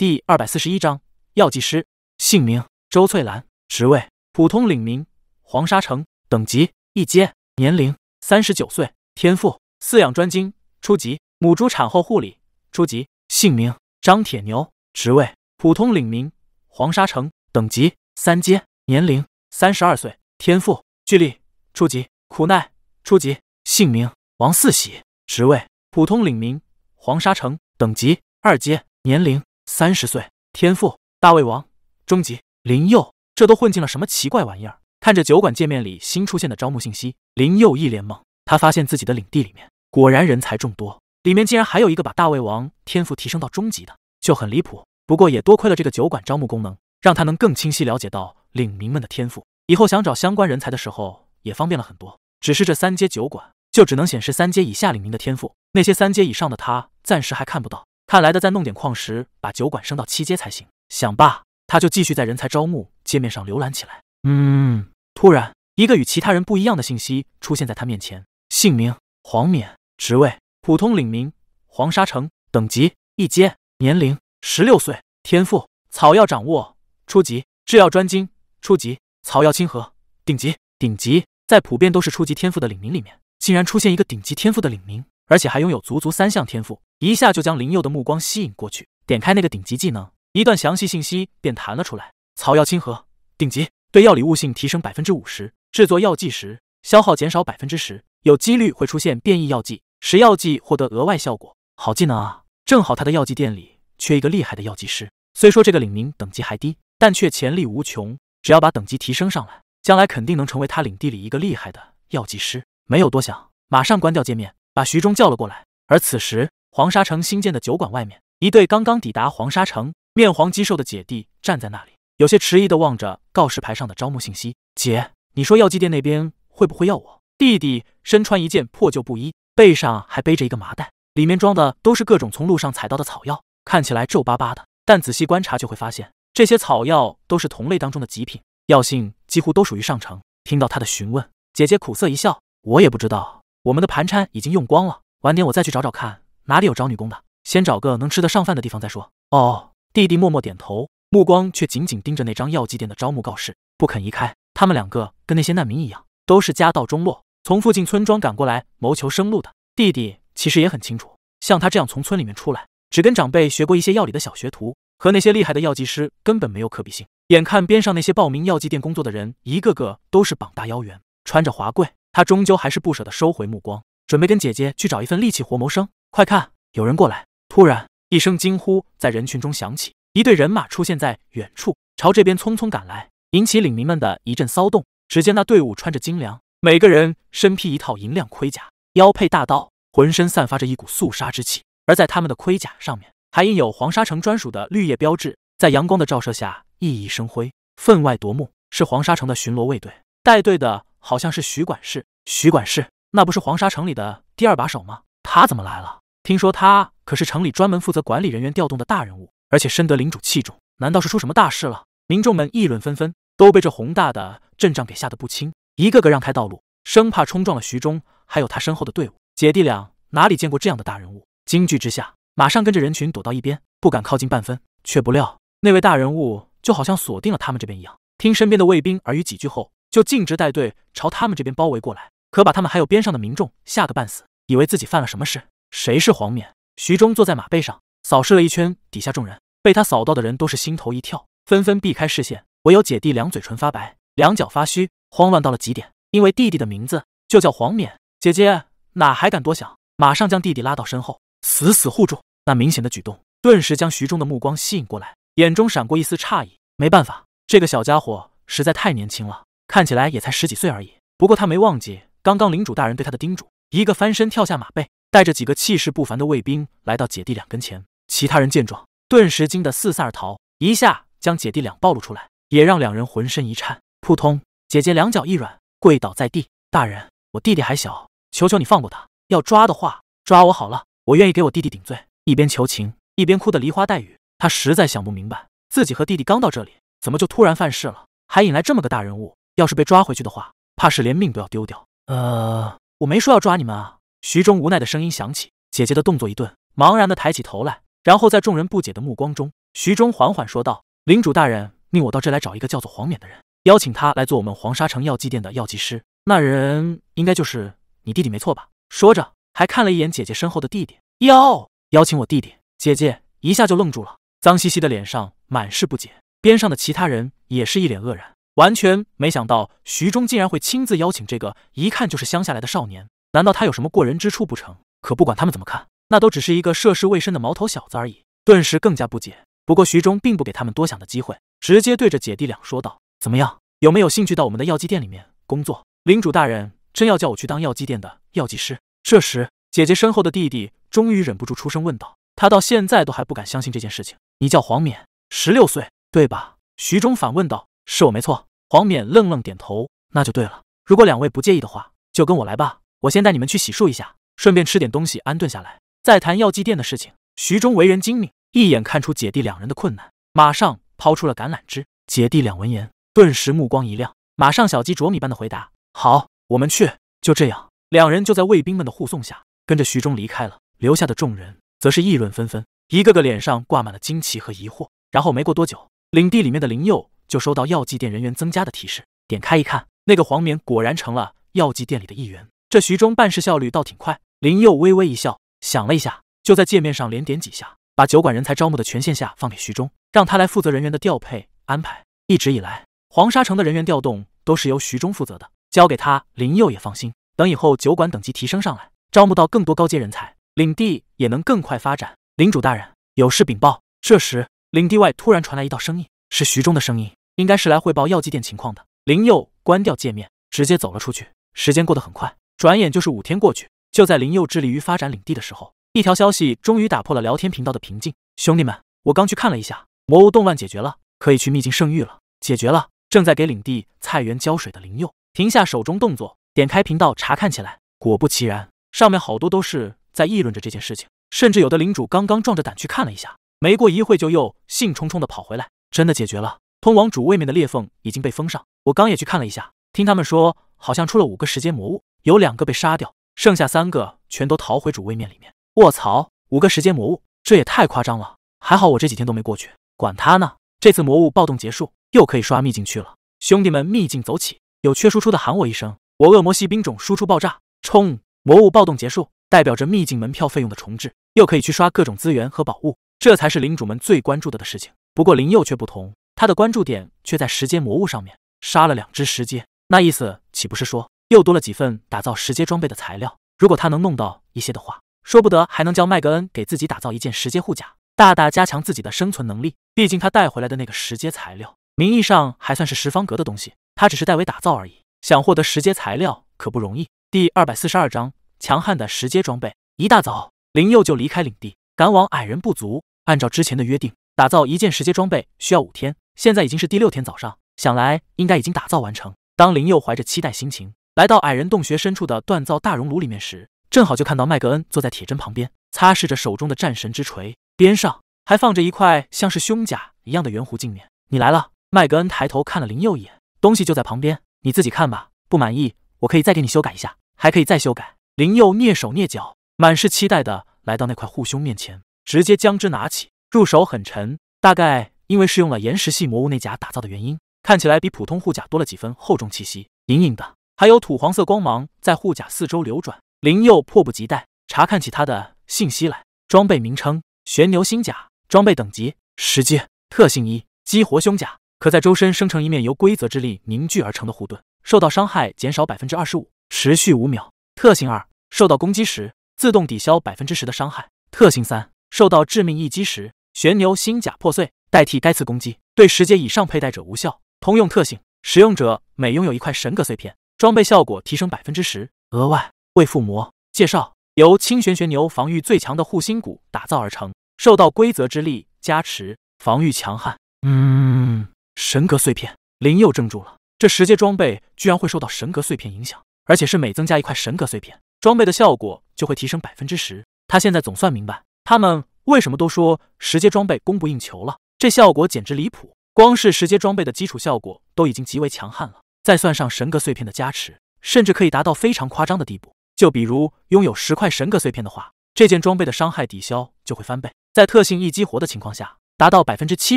第二百四十一章，药剂师，姓名周翠兰，职位普通领民，黄沙城，等级一阶，年龄三十九岁，天赋饲养专精，初级，母猪产后护理，初级。姓名张铁牛，职位普通领民，黄沙城，等级三阶，年龄三十二岁，天赋距离初级，苦难初级。姓名王四喜，职位普通领民，黄沙城，等级二阶，年龄。三十岁天赋大胃王终极林佑，这都混进了什么奇怪玩意儿？看着酒馆界面里新出现的招募信息，林佑一脸懵。他发现自己的领地里面果然人才众多，里面竟然还有一个把大胃王天赋提升到终极的，就很离谱。不过也多亏了这个酒馆招募功能，让他能更清晰了解到领民们的天赋，以后想找相关人才的时候也方便了很多。只是这三阶酒馆就只能显示三阶以下领民的天赋，那些三阶以上的他暂时还看不到。看来得再弄点矿石，把酒馆升到七阶才行。想罢，他就继续在人才招募界面上浏览起来。嗯，突然，一个与其他人不一样的信息出现在他面前：姓名黄冕，职位普通领民，黄沙城，等级一阶，年龄十六岁，天赋草药掌握初级，制药专精初级，草药亲和顶级，顶级。在普遍都是初级天赋的领民里面，竟然出现一个顶级天赋的领民，而且还拥有足足三项天赋。一下就将林佑的目光吸引过去，点开那个顶级技能，一段详细信息便弹了出来。草药亲和，顶级，对药理悟性提升百分之五十，制作药剂时消耗减少百分之十，有几率会出现变异药剂，使药剂获得额外效果。好技能啊！正好他的药剂店里缺一个厉害的药剂师。虽说这个领民等级还低，但却潜力无穷，只要把等级提升上来，将来肯定能成为他领地里一个厉害的药剂师。没有多想，马上关掉界面，把徐忠叫了过来。而此时。黄沙城新建的酒馆外面，一对刚刚抵达黄沙城、面黄肌瘦的姐弟站在那里，有些迟疑地望着告示牌上的招募信息。姐，你说药剂店那边会不会要我？弟弟身穿一件破旧布衣，背上还背着一个麻袋，里面装的都是各种从路上采到的草药，看起来皱巴巴的，但仔细观察就会发现，这些草药都是同类当中的极品，药性几乎都属于上乘。听到他的询问，姐姐苦涩一笑：“我也不知道，我们的盘缠已经用光了，晚点我再去找找看。”哪里有招女工的？先找个能吃得上饭的地方再说。哦，弟弟默默点头，目光却紧紧盯着那张药剂店的招募告示，不肯移开。他们两个跟那些难民一样，都是家道中落，从附近村庄赶过来谋求生路的。弟弟其实也很清楚，像他这样从村里面出来，只跟长辈学过一些药理的小学徒，和那些厉害的药剂师根本没有可比性。眼看边上那些报名药剂店工作的人，一个个都是膀大腰圆，穿着华贵，他终究还是不舍得收回目光，准备跟姐姐去找一份力气活谋生。快看，有人过来！突然一声惊呼在人群中响起，一队人马出现在远处，朝这边匆匆赶来，引起领民们的一阵骚动。只见那队伍穿着精良，每个人身披一套银亮盔甲，腰佩大刀，浑身散发着一股肃杀之气。而在他们的盔甲上面，还印有黄沙城专属的绿叶标志，在阳光的照射下熠熠生辉，分外夺目。是黄沙城的巡逻卫队，带队的好像是徐管事。徐管事，那不是黄沙城里的第二把手吗？他怎么来了？听说他可是城里专门负责管理人员调动的大人物，而且深得领主器重。难道是出什么大事了？民众们议论纷纷，都被这宏大的阵仗给吓得不轻，一个个让开道路，生怕冲撞了徐忠还有他身后的队伍。姐弟俩哪里见过这样的大人物？惊惧之下，马上跟着人群躲到一边，不敢靠近半分。却不料那位大人物就好像锁定了他们这边一样，听身边的卫兵耳语几句后，就径直带队朝他们这边包围过来，可把他们还有边上的民众吓个半死，以为自己犯了什么事。谁是黄冕？徐忠坐在马背上，扫视了一圈底下众人，被他扫到的人都是心头一跳，纷纷避开视线。唯有姐弟两嘴唇发白，两脚发虚，慌乱到了极点。因为弟弟的名字就叫黄冕，姐姐哪还敢多想，马上将弟弟拉到身后，死死护住。那明显的举动，顿时将徐忠的目光吸引过来，眼中闪过一丝诧异。没办法，这个小家伙实在太年轻了，看起来也才十几岁而已。不过他没忘记刚刚领主大人对他的叮嘱，一个翻身跳下马背。带着几个气势不凡的卫兵来到姐弟俩跟前，其他人见状顿时惊得四散而逃，一下将姐弟俩暴露出来，也让两人浑身一颤。扑通，姐姐两脚一软，跪倒在地：“大人，我弟弟还小，求求你放过他。要抓的话，抓我好了，我愿意给我弟弟顶罪。”一边求情，一边哭得梨花带雨。他实在想不明白，自己和弟弟刚到这里，怎么就突然犯事了，还引来这么个大人物？要是被抓回去的话，怕是连命都要丢掉。呃，我没说要抓你们啊。徐忠无奈的声音响起，姐姐的动作一顿，茫然的抬起头来，然后在众人不解的目光中，徐忠缓缓说道：“领主大人命我到这来找一个叫做黄冕的人，邀请他来做我们黄沙城药剂店的药剂师。那人应该就是你弟弟，没错吧？”说着，还看了一眼姐姐身后的弟弟。邀邀请我弟弟？姐姐一下就愣住了，脏兮兮的脸上满是不解。边上的其他人也是一脸愕然，完全没想到徐忠竟然会亲自邀请这个一看就是乡下来的少年。难道他有什么过人之处不成？可不管他们怎么看，那都只是一个涉世未深的毛头小子而已。顿时更加不解。不过徐忠并不给他们多想的机会，直接对着姐弟俩说道：“怎么样，有没有兴趣到我们的药剂店里面工作？领主大人真要叫我去当药剂店的药剂师？”这时，姐姐身后的弟弟终于忍不住出声问道：“他到现在都还不敢相信这件事情。”“你叫黄冕，十六岁，对吧？”徐忠反问道。“是我没错。”黄冕愣愣点头。“那就对了。如果两位不介意的话，就跟我来吧。”我先带你们去洗漱一下，顺便吃点东西，安顿下来，再谈药剂店的事情。徐忠为人精明，一眼看出姐弟两人的困难，马上抛出了橄榄枝。姐弟两闻言，顿时目光一亮，马上小鸡啄米般的回答：“好，我们去。”就这样，两人就在卫兵们的护送下，跟着徐忠离开了。留下的众人则是议论纷纷，一个个脸上挂满了惊奇和疑惑。然后没过多久，领地里面的灵佑就收到药剂店人员增加的提示，点开一看，那个黄冕果然成了药剂店里的一员。这徐忠办事效率倒挺快。林佑微微一笑，想了一下，就在界面上连点几下，把酒馆人才招募的权限下放给徐忠，让他来负责人员的调配安排。一直以来，黄沙城的人员调动都是由徐忠负责的，交给他，林佑也放心。等以后酒馆等级提升上来，招募到更多高阶人才，领地也能更快发展。领主大人有事禀报。这时，领地外突然传来一道声音，是徐忠的声音，应该是来汇报药剂店情况的。林佑关掉界面，直接走了出去。时间过得很快。转眼就是五天过去，就在林佑致力于发展领地的时候，一条消息终于打破了聊天频道的平静。兄弟们，我刚去看了一下，魔物动乱解决了，可以去秘境圣域了。解决了！正在给领地菜园浇水的林佑停下手中动作，点开频道查看起来。果不其然，上面好多都是在议论着这件事情，甚至有的领主刚刚壮着胆去看了一下，没过一会就又兴冲冲的跑回来，真的解决了，通往主位面的裂缝已经被封上。我刚也去看了一下，听他们说好像出了五个时间魔物。有两个被杀掉，剩下三个全都逃回主位面里面。卧槽，五个时间魔物，这也太夸张了！还好我这几天都没过去，管他呢。这次魔物暴动结束，又可以刷秘境去了。兄弟们，秘境走起！有缺输出的喊我一声，我恶魔系兵种输出爆炸，冲！魔物暴动结束，代表着秘境门票费用的重置，又可以去刷各种资源和宝物，这才是领主们最关注的的事情。不过林佑却不同，他的关注点却在时间魔物上面。杀了两只时间，那意思岂不是说？又多了几份打造石阶装备的材料，如果他能弄到一些的话，说不得还能叫麦格恩给自己打造一件石阶护甲，大大加强自己的生存能力。毕竟他带回来的那个石阶材料，名义上还算是十方格的东西，他只是代为打造而已。想获得石阶材料可不容易。第二百四十二章强悍的石阶装备。一大早，林佑就离开领地，赶往矮人部族。按照之前的约定，打造一件石阶装备需要五天，现在已经是第六天早上，想来应该已经打造完成。当林佑怀着期待心情。来到矮人洞穴深处的锻造大熔炉里面时，正好就看到麦格恩坐在铁砧旁边，擦拭着手中的战神之锤，边上还放着一块像是胸甲一样的圆弧镜面。你来了，麦格恩抬头看了林佑一眼，东西就在旁边，你自己看吧。不满意，我可以再给你修改一下，还可以再修改。林佑蹑手蹑脚，满是期待的来到那块护胸面前，直接将之拿起，入手很沉，大概因为是用了岩石系魔物内甲打造的原因，看起来比普通护甲多了几分厚重气息，隐隐的。还有土黄色光芒在护甲四周流转，灵佑迫不及待查看起他的信息来。装备名称：玄牛星甲，装备等级：十阶。特性一：激活胸甲，可在周身生成一面由规则之力凝聚而成的护盾，受到伤害减少百分之二十五，持续五秒。特性二：受到攻击时，自动抵消百分之十的伤害。特性三：受到致命一击时，玄牛星甲破碎，代替该次攻击，对十阶以上佩戴者无效。通用特性：使用者每拥有一块神格碎片。装备效果提升百分之十，额外未附魔。介绍：由青玄玄牛防御最强的护心骨打造而成，受到规则之力加持，防御强悍。嗯，神格碎片，林佑怔住了。这十阶装备居然会受到神格碎片影响，而且是每增加一块神格碎片，装备的效果就会提升百分之十。他现在总算明白，他们为什么都说十阶装备供不应求了。这效果简直离谱，光是十阶装备的基础效果都已经极为强悍了。再算上神格碎片的加持，甚至可以达到非常夸张的地步。就比如拥有十块神格碎片的话，这件装备的伤害抵消就会翻倍。在特性一激活的情况下，达到百分之七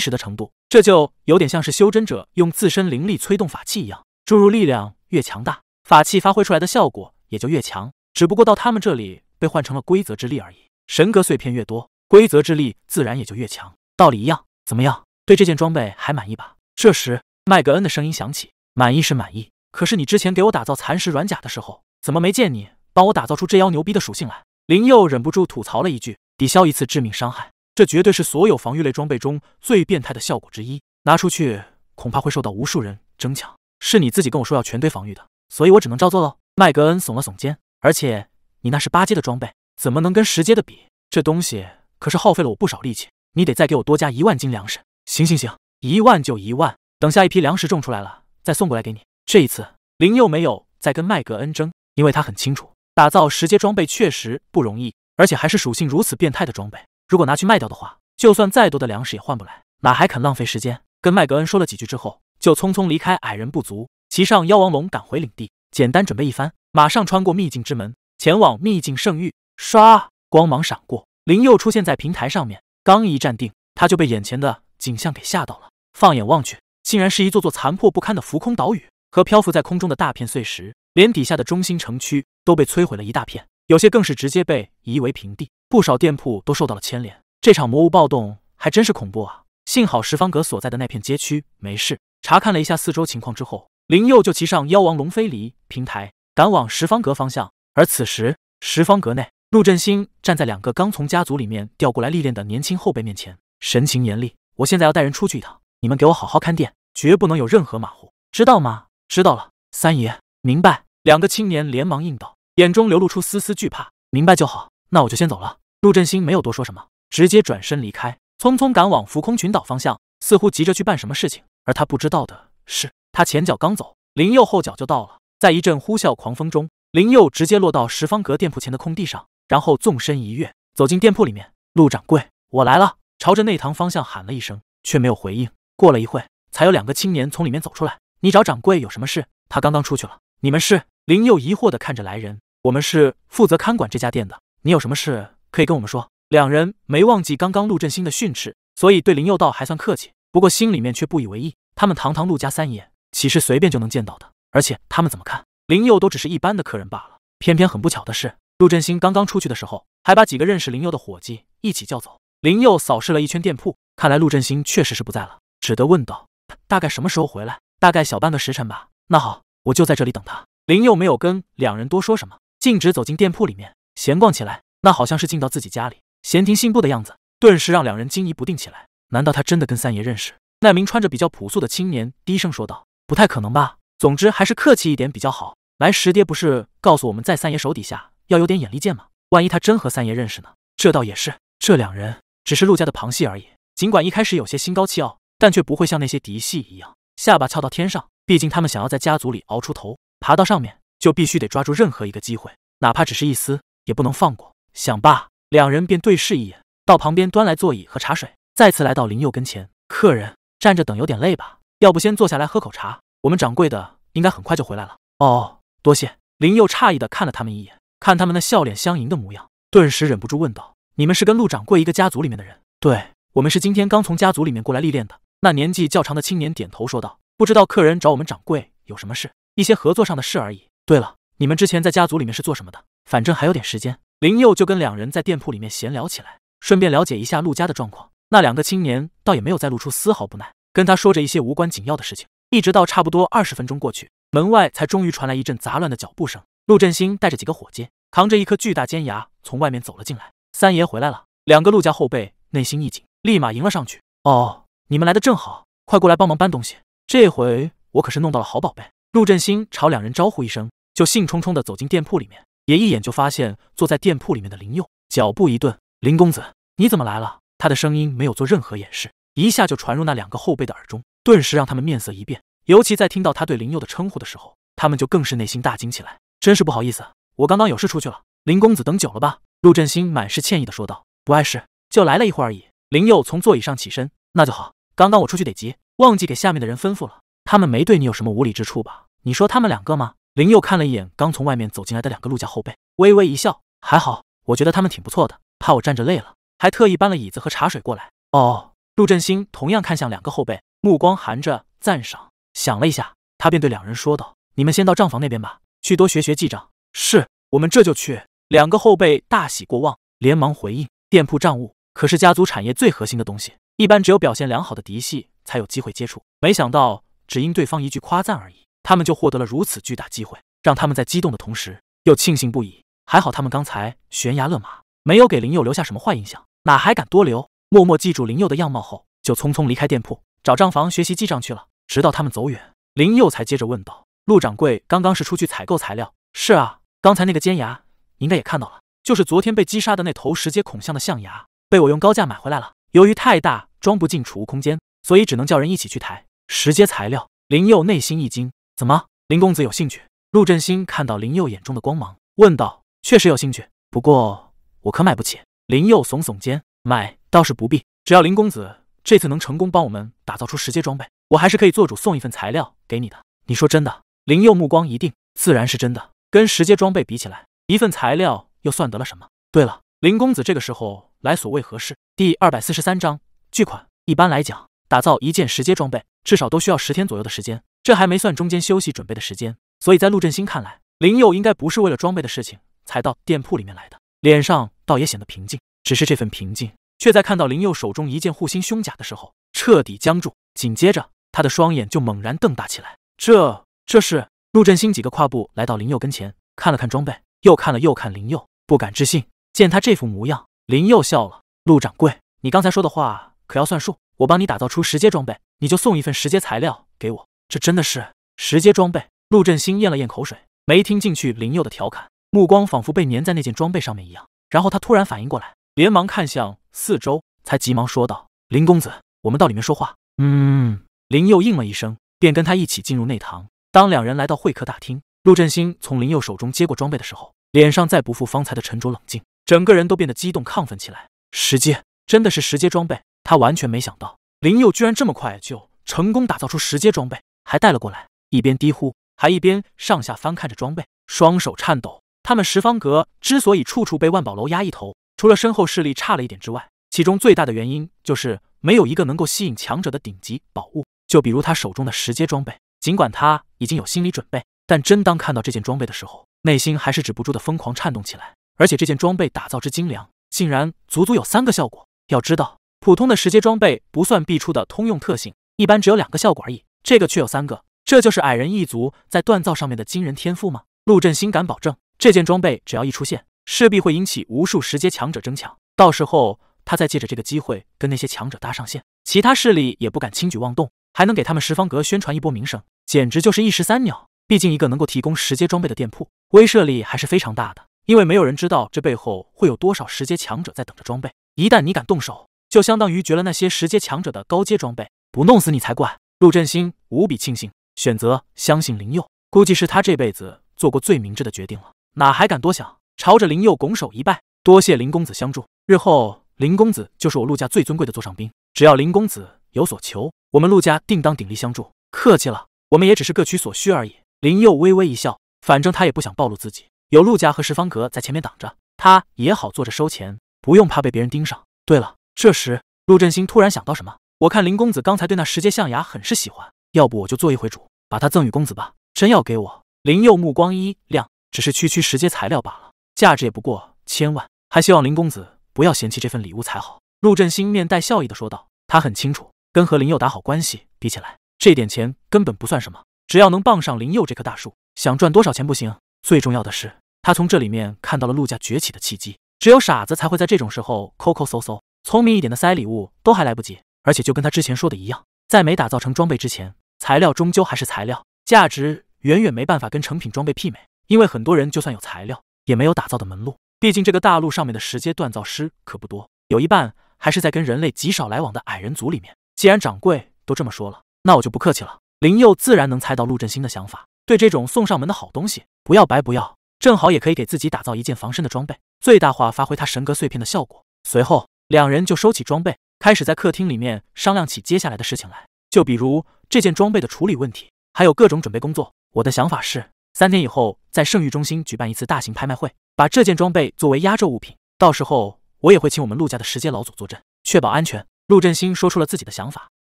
十的程度，这就有点像是修真者用自身灵力催动法器一样，注入力量越强大，法器发挥出来的效果也就越强。只不过到他们这里被换成了规则之力而已。神格碎片越多，规则之力自然也就越强，道理一样。怎么样，对这件装备还满意吧？这时麦格恩的声音响起。满意是满意，可是你之前给我打造蚕食软甲的时候，怎么没见你帮我打造出这妖牛逼的属性来？林佑忍不住吐槽了一句：“抵消一次致命伤害，这绝对是所有防御类装备中最变态的效果之一，拿出去恐怕会受到无数人争抢。”是你自己跟我说要全堆防御的，所以我只能照做喽。麦格恩耸了耸肩，而且你那是八阶的装备，怎么能跟十阶的比？这东西可是耗费了我不少力气，你得再给我多加一万斤粮食。行行行，一万就一万，等下一批粮食种出来了。再送过来给你。这一次，林又没有再跟麦格恩争，因为他很清楚，打造十阶装备确实不容易，而且还是属性如此变态的装备。如果拿去卖掉的话，就算再多的粮食也换不来，哪还肯浪费时间？跟麦格恩说了几句之后，就匆匆离开矮人部族，骑上妖王龙赶回领地，简单准备一番，马上穿过秘境之门，前往秘境圣域。唰，光芒闪过，林又出现在平台上面。刚一站定，他就被眼前的景象给吓到了。放眼望去。竟然是一座座残破不堪的浮空岛屿和漂浮在空中的大片碎石，连底下的中心城区都被摧毁了一大片，有些更是直接被夷为平地，不少店铺都受到了牵连。这场魔物暴动还真是恐怖啊！幸好十方阁所在的那片街区没事。查看了一下四周情况之后，林佑就骑上妖王龙飞离平台，赶往十方阁方向。而此时，十方阁内，陆振兴站在两个刚从家族里面调过来历练的年轻后辈面前，神情严厉：“我现在要带人出去一趟。”你们给我好好看店，绝不能有任何马虎，知道吗？知道了，三爷明白。两个青年连忙应道，眼中流露出丝丝惧怕。明白就好，那我就先走了。陆振兴没有多说什么，直接转身离开，匆匆赶往浮空群岛方向，似乎急着去办什么事情。而他不知道的是，他前脚刚走，林佑后脚就到了。在一阵呼啸狂风中，林佑直接落到十方阁店铺前的空地上，然后纵身一跃，走进店铺里面。陆掌柜，我来了！朝着内堂方向喊了一声，却没有回应。过了一会，才有两个青年从里面走出来。你找掌柜有什么事？他刚刚出去了。你们是？林佑疑惑地看着来人。我们是负责看管这家店的。你有什么事可以跟我们说？两人没忘记刚刚陆振兴的训斥，所以对林佑道还算客气。不过心里面却不以为意。他们堂堂陆家三爷，岂是随便就能见到的？而且他们怎么看林佑，都只是一般的客人罢了。偏偏很不巧的是，陆振兴刚刚出去的时候，还把几个认识林佑的伙计一起叫走。林佑扫视了一圈店铺，看来陆振兴确实是不在了。只得问道：“大概什么时候回来？大概小半个时辰吧。那好，我就在这里等他。”林佑没有跟两人多说什么，径直走进店铺里面闲逛起来。那好像是进到自己家里闲庭信步的样子，顿时让两人惊疑不定起来。难道他真的跟三爷认识？那名穿着比较朴素的青年低声说道：“不太可能吧。总之还是客气一点比较好。来，时爹不是告诉我们在三爷手底下要有点眼力见吗？万一他真和三爷认识呢？这倒也是。这两人只是陆家的旁系而已。尽管一开始有些心高气傲。”但却不会像那些嫡系一样下巴翘到天上，毕竟他们想要在家族里熬出头，爬到上面，就必须得抓住任何一个机会，哪怕只是一丝也不能放过。想罢，两人便对视一眼，到旁边端来座椅和茶水，再次来到林佑跟前。客人站着等有点累吧？要不先坐下来喝口茶？我们掌柜的应该很快就回来了。哦，多谢。林佑诧异的看了他们一眼，看他们那笑脸相迎的模样，顿时忍不住问道：“你们是跟陆掌柜一个家族里面的人？”“对，我们是今天刚从家族里面过来历练的。”那年纪较长的青年点头说道：“不知道客人找我们掌柜有什么事，一些合作上的事而已。对了，你们之前在家族里面是做什么的？反正还有点时间。”林佑就跟两人在店铺里面闲聊起来，顺便了解一下陆家的状况。那两个青年倒也没有再露出丝毫不耐，跟他说着一些无关紧要的事情。一直到差不多二十分钟过去，门外才终于传来一阵杂乱的脚步声。陆振兴带着几个伙计，扛着一颗巨大尖牙从外面走了进来。三爷回来了！两个陆家后辈内心一紧，立马迎了上去。哦。你们来的正好，快过来帮忙搬东西。这回我可是弄到了好宝贝。陆振兴朝两人招呼一声，就兴冲冲地走进店铺里面，也一眼就发现坐在店铺里面的林佑，脚步一顿。林公子，你怎么来了？他的声音没有做任何掩饰，一下就传入那两个后辈的耳中，顿时让他们面色一变。尤其在听到他对林佑的称呼的时候，他们就更是内心大惊起来。真是不好意思，我刚刚有事出去了。林公子等久了吧？陆振兴满是歉意的说道。不碍事，就来了一会儿而已。林佑从座椅上起身，那就好。刚刚我出去得急，忘记给下面的人吩咐了。他们没对你有什么无礼之处吧？你说他们两个吗？林佑看了一眼刚从外面走进来的两个陆家后辈，微微一笑，还好，我觉得他们挺不错的。怕我站着累了，还特意搬了椅子和茶水过来。哦，陆振兴同样看向两个后辈，目光含着赞赏。想了一下，他便对两人说道：“你们先到账房那边吧，去多学学记账。”是，我们这就去。两个后辈大喜过望，连忙回应：“店铺账务可是家族产业最核心的东西。”一般只有表现良好的嫡系才有机会接触，没想到只因对方一句夸赞而已，他们就获得了如此巨大机会，让他们在激动的同时又庆幸不已。还好他们刚才悬崖勒马，没有给林佑留下什么坏印象，哪还敢多留？默默记住林佑的样貌后，就匆匆离开店铺，找账房学习记账去了。直到他们走远，林佑才接着问道：“陆掌柜，刚刚是出去采购材料？”“是啊，刚才那个尖牙，应该也看到了，就是昨天被击杀的那头石阶孔象的象牙，被我用高价买回来了。”由于太大，装不进储物空间，所以只能叫人一起去抬石阶材料。林佑内心一惊，怎么？林公子有兴趣？陆振兴看到林佑眼中的光芒，问道：“确实有兴趣，不过我可买不起。”林佑耸耸肩：“买倒是不必，只要林公子这次能成功帮我们打造出石阶装备，我还是可以做主送一份材料给你的。”你说真的？林佑目光一定，自然是真的。跟石阶装备比起来，一份材料又算得了什么？对了，林公子这个时候来，所谓何事？第二百四十三章巨款。一般来讲，打造一件十阶装备，至少都需要十天左右的时间，这还没算中间休息准备的时间。所以在陆振兴看来，林佑应该不是为了装备的事情才到店铺里面来的，脸上倒也显得平静。只是这份平静，却在看到林佑手中一件护心胸甲的时候彻底僵住。紧接着，他的双眼就猛然瞪大起来。这这是……陆振兴几个跨步来到林佑跟前，看了看装备，又看了又看林佑，不敢置信。见他这副模样，林佑笑了。陆掌柜，你刚才说的话可要算数。我帮你打造出十阶装备，你就送一份十阶材料给我。这真的是十阶装备？陆振兴咽了咽口水，没听进去林佑的调侃，目光仿佛被粘在那件装备上面一样。然后他突然反应过来，连忙看向四周，才急忙说道：“林公子，我们到里面说话。”嗯，林佑应了一声，便跟他一起进入内堂。当两人来到会客大厅，陆振兴从林佑手中接过装备的时候，脸上再不复方才的沉着冷静，整个人都变得激动亢奋起来。十阶真的是十阶装备，他完全没想到林佑居然这么快就成功打造出十阶装备，还带了过来。一边低呼，还一边上下翻看着装备，双手颤抖。他们十方阁之所以处处被万宝楼压一头，除了身后势力差了一点之外，其中最大的原因就是没有一个能够吸引强者的顶级宝物。就比如他手中的十阶装备，尽管他已经有心理准备，但真当看到这件装备的时候，内心还是止不住的疯狂颤动起来。而且这件装备打造之精良。竟然足足有三个效果！要知道，普通的十阶装备不算必出的通用特性，一般只有两个效果而已。这个却有三个，这就是矮人一族在锻造上面的惊人天赋吗？陆振兴敢保证，这件装备只要一出现，势必会引起无数十阶强者争抢。到时候，他再借着这个机会跟那些强者搭上线，其他势力也不敢轻举妄动，还能给他们十方阁宣传一波名声，简直就是一石三鸟。毕竟，一个能够提供十阶装备的店铺，威慑力还是非常大的。因为没有人知道这背后会有多少十阶强者在等着装备，一旦你敢动手，就相当于绝了那些十阶强者的高阶装备，不弄死你才怪。陆振兴无比庆幸，选择相信林佑，估计是他这辈子做过最明智的决定了。哪还敢多想，朝着林佑拱手一拜，多谢林公子相助，日后林公子就是我陆家最尊贵的座上宾，只要林公子有所求，我们陆家定当鼎力相助。客气了，我们也只是各取所需而已。林佑微微一笑，反正他也不想暴露自己。有陆家和十方阁在前面挡着，他也好坐着收钱，不用怕被别人盯上。对了，这时陆振兴突然想到什么，我看林公子刚才对那十阶象牙很是喜欢，要不我就做一回主，把它赠与公子吧。真要给我，林佑目光一亮，只是区区十阶材料罢了，价值也不过千万，还希望林公子不要嫌弃这份礼物才好。陆振兴面带笑意的说道，他很清楚，跟和林佑打好关系比起来，这点钱根本不算什么，只要能傍上林佑这棵大树，想赚多少钱不行。最重要的是。他从这里面看到了陆家崛起的契机，只有傻子才会在这种时候抠抠搜搜，聪明一点的塞礼物都还来不及。而且就跟他之前说的一样，在没打造成装备之前，材料终究还是材料，价值远远没办法跟成品装备媲美。因为很多人就算有材料，也没有打造的门路，毕竟这个大陆上面的石阶锻造师可不多，有一半还是在跟人类极少来往的矮人族里面。既然掌柜都这么说了，那我就不客气了。林佑自然能猜到陆振兴的想法，对这种送上门的好东西，不要白不要。正好也可以给自己打造一件防身的装备，最大化发挥他神格碎片的效果。随后，两人就收起装备，开始在客厅里面商量起接下来的事情来。就比如这件装备的处理问题，还有各种准备工作。我的想法是，三天以后在圣域中心举办一次大型拍卖会，把这件装备作为压轴物品。到时候，我也会请我们陆家的石阶老祖坐镇，确保安全。陆振兴说出了自己的想法。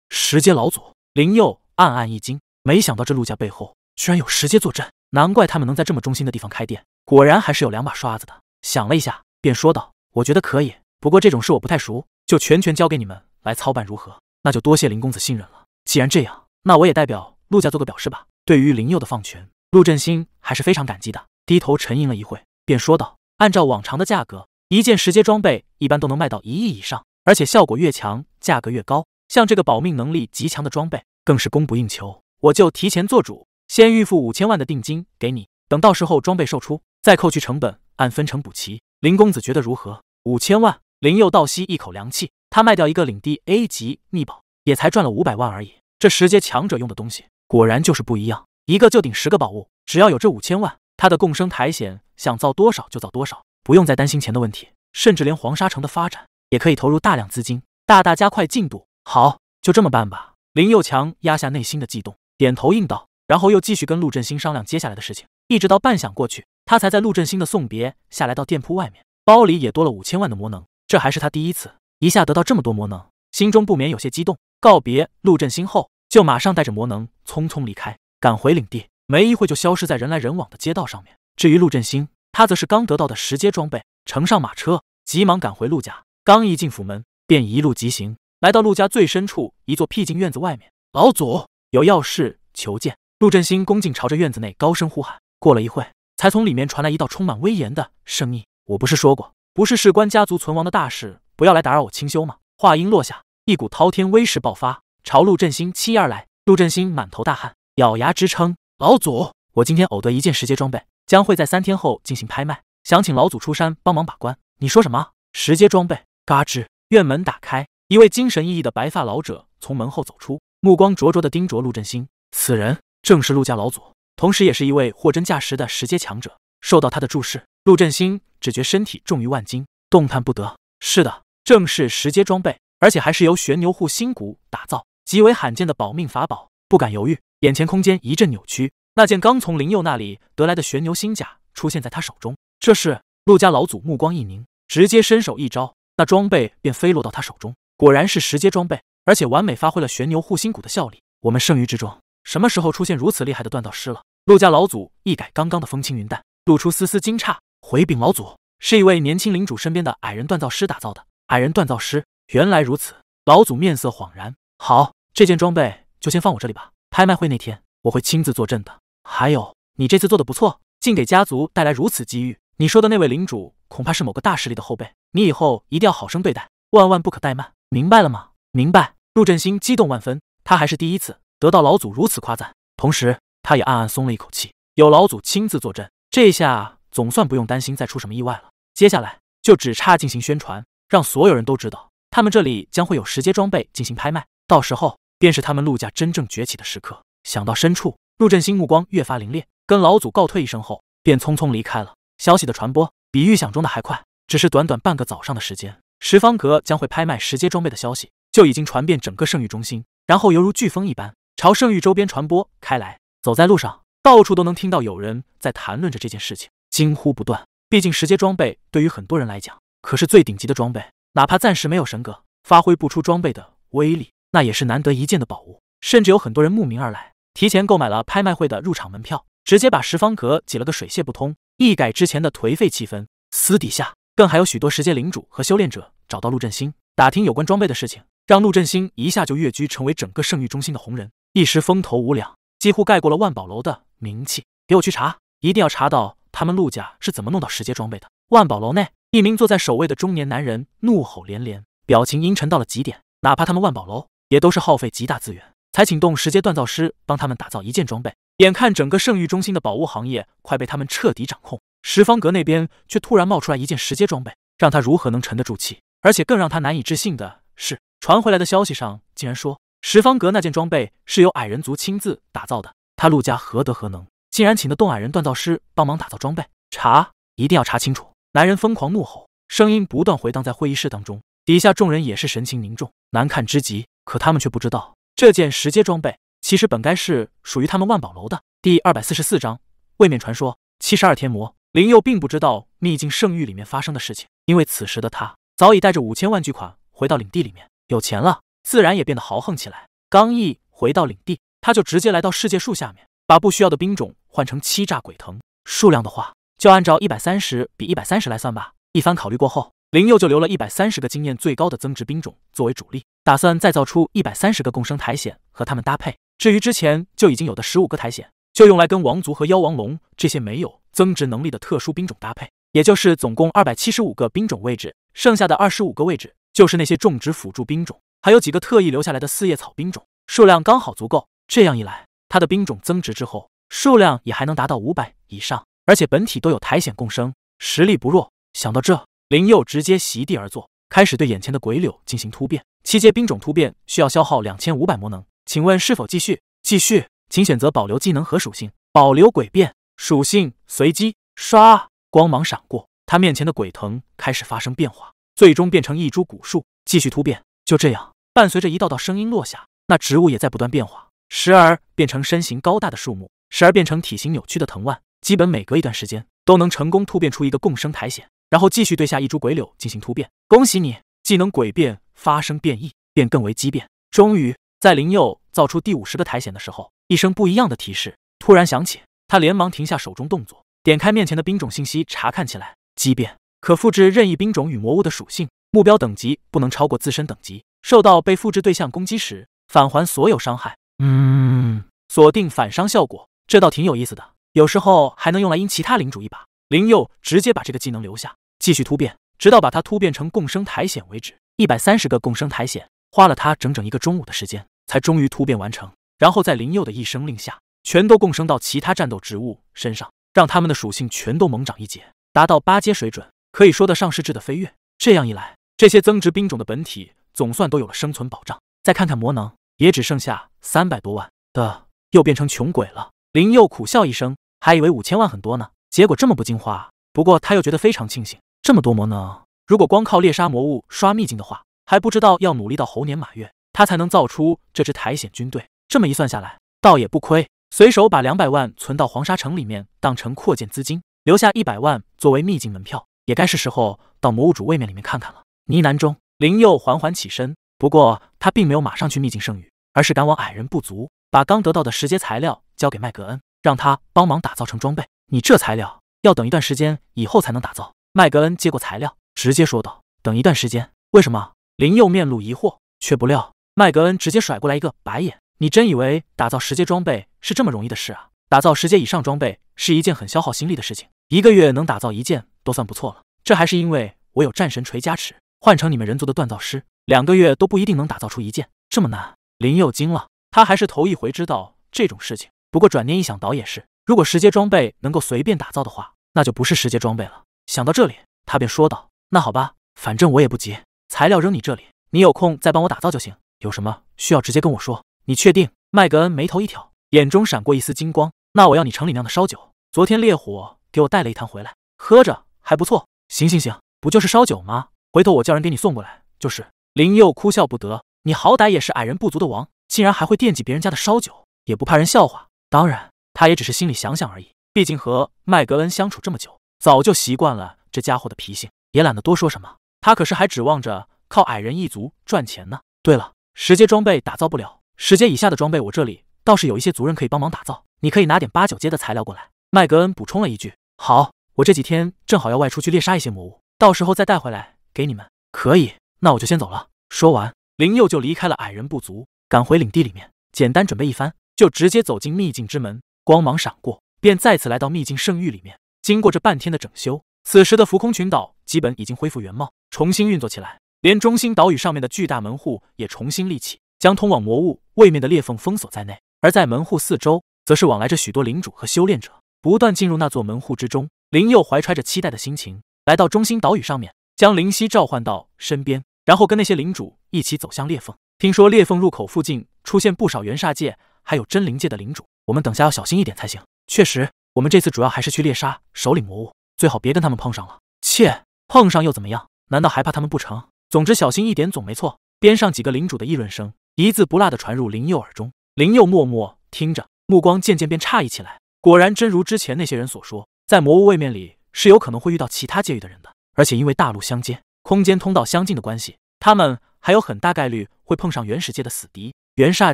石阶老祖，林佑暗暗一惊，没想到这陆家背后居然有石阶坐镇，难怪他们能在这么中心的地方开店。果然还是有两把刷子的，想了一下，便说道：“我觉得可以，不过这种事我不太熟，就全权交给你们来操办，如何？那就多谢林公子信任了。既然这样，那我也代表陆家做个表示吧。对于林佑的放权，陆振兴还是非常感激的。低头沉吟了一会，便说道：“按照往常的价格，一件十阶装备一般都能卖到一亿以上，而且效果越强，价格越高。像这个保命能力极强的装备，更是供不应求。我就提前做主，先预付五千万的定金给你，等到时候装备售出。”再扣去成本，按分成补齐。林公子觉得如何？五千万！林佑倒吸一口凉气，他卖掉一个领地 A 级秘宝，也才赚了五百万而已。这十阶强者用的东西，果然就是不一样，一个就顶十个宝物。只要有这五千万，他的共生苔藓想造多少就造多少，不用再担心钱的问题，甚至连黄沙城的发展也可以投入大量资金，大大加快进度。好，就这么办吧。林佑强压下内心的激动，点头应道，然后又继续跟陆振兴商量接下来的事情，一直到半晌过去。他才在陆振兴的送别下来到店铺外面，包里也多了五千万的魔能，这还是他第一次一下得到这么多魔能，心中不免有些激动。告别陆振兴后，就马上带着魔能匆匆离开，赶回领地，没一会就消失在人来人往的街道上面。至于陆振兴，他则是刚得到的十阶装备，乘上马车，急忙赶回陆家。刚一进府门，便一路疾行，来到陆家最深处一座僻静院子外面。老祖有要事求见，陆振兴恭敬朝着院子内高声呼喊。过了一会才从里面传来一道充满威严的声音：“我不是说过，不是事关家族存亡的大事，不要来打扰我清修吗？”话音落下，一股滔天威势爆发，朝陆振兴欺而来。陆振兴满头大汗，咬牙支撑。老祖，我今天偶得一件十阶装备，将会在三天后进行拍卖，想请老祖出山帮忙把关。你说什么？十阶装备？嘎吱，院门打开，一位精神奕奕的白发老者从门后走出，目光灼灼地盯着陆振兴。此人正是陆家老祖。同时，也是一位货真价实的十阶强者。受到他的注视，陆振兴只觉身体重于万斤，动弹不得。是的，正是十阶装备，而且还是由玄牛护心骨打造，极为罕见的保命法宝。不敢犹豫，眼前空间一阵扭曲，那件刚从灵佑那里得来的玄牛心甲出现在他手中。这是陆家老祖目光一凝，直接伸手一招，那装备便飞落到他手中。果然是十阶装备，而且完美发挥了玄牛护心骨的效力。我们剩余之中，什么时候出现如此厉害的锻造师了？陆家老祖一改刚刚的风轻云淡，露出丝丝惊诧。回禀老祖，是一位年轻领主身边的矮人锻造师打造的。矮人锻造师，原来如此。老祖面色恍然。好，这件装备就先放我这里吧。拍卖会那天，我会亲自坐镇的。还有，你这次做的不错，竟给家族带来如此机遇。你说的那位领主，恐怕是某个大势力的后辈，你以后一定要好生对待，万万不可怠慢，明白了吗？明白。陆振兴激动万分，他还是第一次得到老祖如此夸赞，同时。他也暗暗松了一口气，有老祖亲自坐镇，这下总算不用担心再出什么意外了。接下来就只差进行宣传，让所有人都知道他们这里将会有十阶装备进行拍卖，到时候便是他们陆家真正崛起的时刻。想到深处，陆振兴目光越发凌冽，跟老祖告退一声后，便匆匆离开了。消息的传播比预想中的还快，只是短短半个早上的时间，十方阁将会拍卖十阶装备的消息就已经传遍整个圣域中心，然后犹如飓风一般朝圣域周边传播开来。走在路上，到处都能听到有人在谈论着这件事情，惊呼不断。毕竟十阶装备对于很多人来讲可是最顶级的装备，哪怕暂时没有神格，发挥不出装备的威力，那也是难得一见的宝物。甚至有很多人慕名而来，提前购买了拍卖会的入场门票，直接把十方阁挤了个水泄不通，一改之前的颓废气氛。私底下更还有许多十阶领主和修炼者找到陆振兴打听有关装备的事情，让陆振兴一下就跃居成为整个圣域中心的红人，一时风头无两。几乎盖过了万宝楼的名气，给我去查，一定要查到他们陆家是怎么弄到十阶装备的。万宝楼内，一名坐在守卫的中年男人怒吼连连，表情阴沉到了极点。哪怕他们万宝楼也都是耗费极大资源才请动十阶锻造师帮他们打造一件装备。眼看整个圣域中心的宝物行业快被他们彻底掌控，十方阁那边却突然冒出来一件十阶装备，让他如何能沉得住气？而且更让他难以置信的是，传回来的消息上竟然说。十方阁那件装备是由矮人族亲自打造的，他陆家何德何能，竟然请的动矮人锻造师帮忙打造装备？查，一定要查清楚！男人疯狂怒吼，声音不断回荡在会议室当中。底下众人也是神情凝重，难看之极。可他们却不知道，这件十阶装备其实本该是属于他们万宝楼的。第二百四十四章位面传说七十二天魔。林佑并不知道秘境圣域里面发生的事情，因为此时的他早已带着五千万巨款回到领地里面，有钱了。自然也变得豪横起来。刚一回到领地，他就直接来到世界树下面，把不需要的兵种换成欺诈鬼藤。数量的话，就按照一百三十比一百三十来算吧。一番考虑过后，灵佑就留了一百三十个经验最高的增值兵种作为主力，打算再造出一百三十个共生苔藓和他们搭配。至于之前就已经有的十五个苔藓，就用来跟王族和妖王龙这些没有增值能力的特殊兵种搭配。也就是总共二百七十五个兵种位置，剩下的二十五个位置就是那些种植辅助兵种。还有几个特意留下来的四叶草兵种，数量刚好足够。这样一来，它的兵种增值之后，数量也还能达到五百以上。而且本体都有苔藓共生，实力不弱。想到这，林佑直接席地而坐，开始对眼前的鬼柳进行突变。七阶兵种突变需要消耗两千五百魔能，请问是否继续？继续，请选择保留技能和属性，保留鬼变属性随机刷。光芒闪过，他面前的鬼藤开始发生变化，最终变成一株古树。继续突变，就这样。伴随着一道道声音落下，那植物也在不断变化，时而变成身形高大的树木，时而变成体型扭曲的藤蔓。基本每隔一段时间都能成功突变出一个共生苔藓，然后继续对下一株鬼柳进行突变。恭喜你，技能诡变发生变异，变更为畸变。终于，在灵佑造出第五十个苔藓的时候，一声不一样的提示突然响起，他连忙停下手中动作，点开面前的兵种信息查看起来。畸变可复制任意兵种与魔物的属性，目标等级不能超过自身等级。受到被复制对象攻击时，返还所有伤害。嗯，锁定反伤效果，这倒挺有意思的。有时候还能用来阴其他领主一把。灵佑直接把这个技能留下，继续突变，直到把它突变成共生苔藓为止。一百三十个共生苔藓，花了他整整一个中午的时间，才终于突变完成。然后在灵佑的一声令下，全都共生到其他战斗植物身上，让它们的属性全都猛长一截，达到八阶水准，可以说得上是质的飞跃。这样一来，这些增值兵种的本体。总算都有了生存保障，再看看魔能，也只剩下三百多万的，又变成穷鬼了。林佑苦笑一声，还以为五千万很多呢，结果这么不经花。不过他又觉得非常庆幸，这么多魔能，如果光靠猎杀魔物刷秘境的话，还不知道要努力到猴年马月，他才能造出这支苔藓军队。这么一算下来，倒也不亏。随手把两百万存到黄沙城里面，当成扩建资金，留下一百万作为秘境门票，也该是时候到魔物主位面里面看看了。呢喃中。林佑缓缓起身，不过他并没有马上去秘境圣域，而是赶往矮人部族，把刚得到的十阶材料交给麦格恩，让他帮忙打造成装备。你这材料要等一段时间以后才能打造。麦格恩接过材料，直接说道：“等一段时间，为什么？”林佑面露疑惑，却不料麦格恩直接甩过来一个白眼：“你真以为打造十阶装备是这么容易的事啊？打造十阶以上装备是一件很消耗心力的事情，一个月能打造一件都算不错了。这还是因为我有战神锤加持。”换成你们人族的锻造师，两个月都不一定能打造出一件这么难。林又惊了，他还是头一回知道这种事情。不过转念一想，倒也是，如果十阶装备能够随便打造的话，那就不是十阶装备了。想到这里，他便说道：“那好吧，反正我也不急，材料扔你这里，你有空再帮我打造就行。有什么需要直接跟我说。”你确定？麦格恩眉头一挑，眼中闪过一丝金光。那我要你城里酿的烧酒，昨天烈火给我带了一坛回来，喝着还不错。行行行，不就是烧酒吗？回头我叫人给你送过来。就是林佑哭笑不得，你好歹也是矮人部族的王，竟然还会惦记别人家的烧酒，也不怕人笑话。当然，他也只是心里想想而已。毕竟和麦格恩相处这么久，早就习惯了这家伙的脾性，也懒得多说什么。他可是还指望着靠矮人一族赚钱呢。对了，十阶装备打造不了，十阶以下的装备我这里倒是有一些族人可以帮忙打造，你可以拿点八九阶的材料过来。麦格恩补充了一句。好，我这几天正好要外出去猎杀一些魔物，到时候再带回来。给你们可以，那我就先走了。说完，灵佑就离开了矮人部族，赶回领地里面，简单准备一番，就直接走进秘境之门。光芒闪过，便再次来到秘境圣域里面。经过这半天的整修，此时的浮空群岛基本已经恢复原貌，重新运作起来。连中心岛屿上面的巨大门户也重新立起，将通往魔物位面的裂缝封锁在内。而在门户四周，则是往来着许多领主和修炼者，不断进入那座门户之中。灵佑怀揣着期待的心情，来到中心岛屿上面。将灵犀召唤到身边，然后跟那些领主一起走向裂缝。听说裂缝入口附近出现不少元煞界还有真灵界的领主，我们等下要小心一点才行。确实，我们这次主要还是去猎杀首领魔物，最好别跟他们碰上了。切，碰上又怎么样？难道还怕他们不成？总之，小心一点总没错。边上几个领主的议论声一字不落的传入林佑耳中，林佑默默听着，目光渐渐变诧异起来。果然，真如之前那些人所说，在魔物位面里是有可能会遇到其他界域的人的。而且因为大陆相接、空间通道相近的关系，他们还有很大概率会碰上原始界的死敌——元煞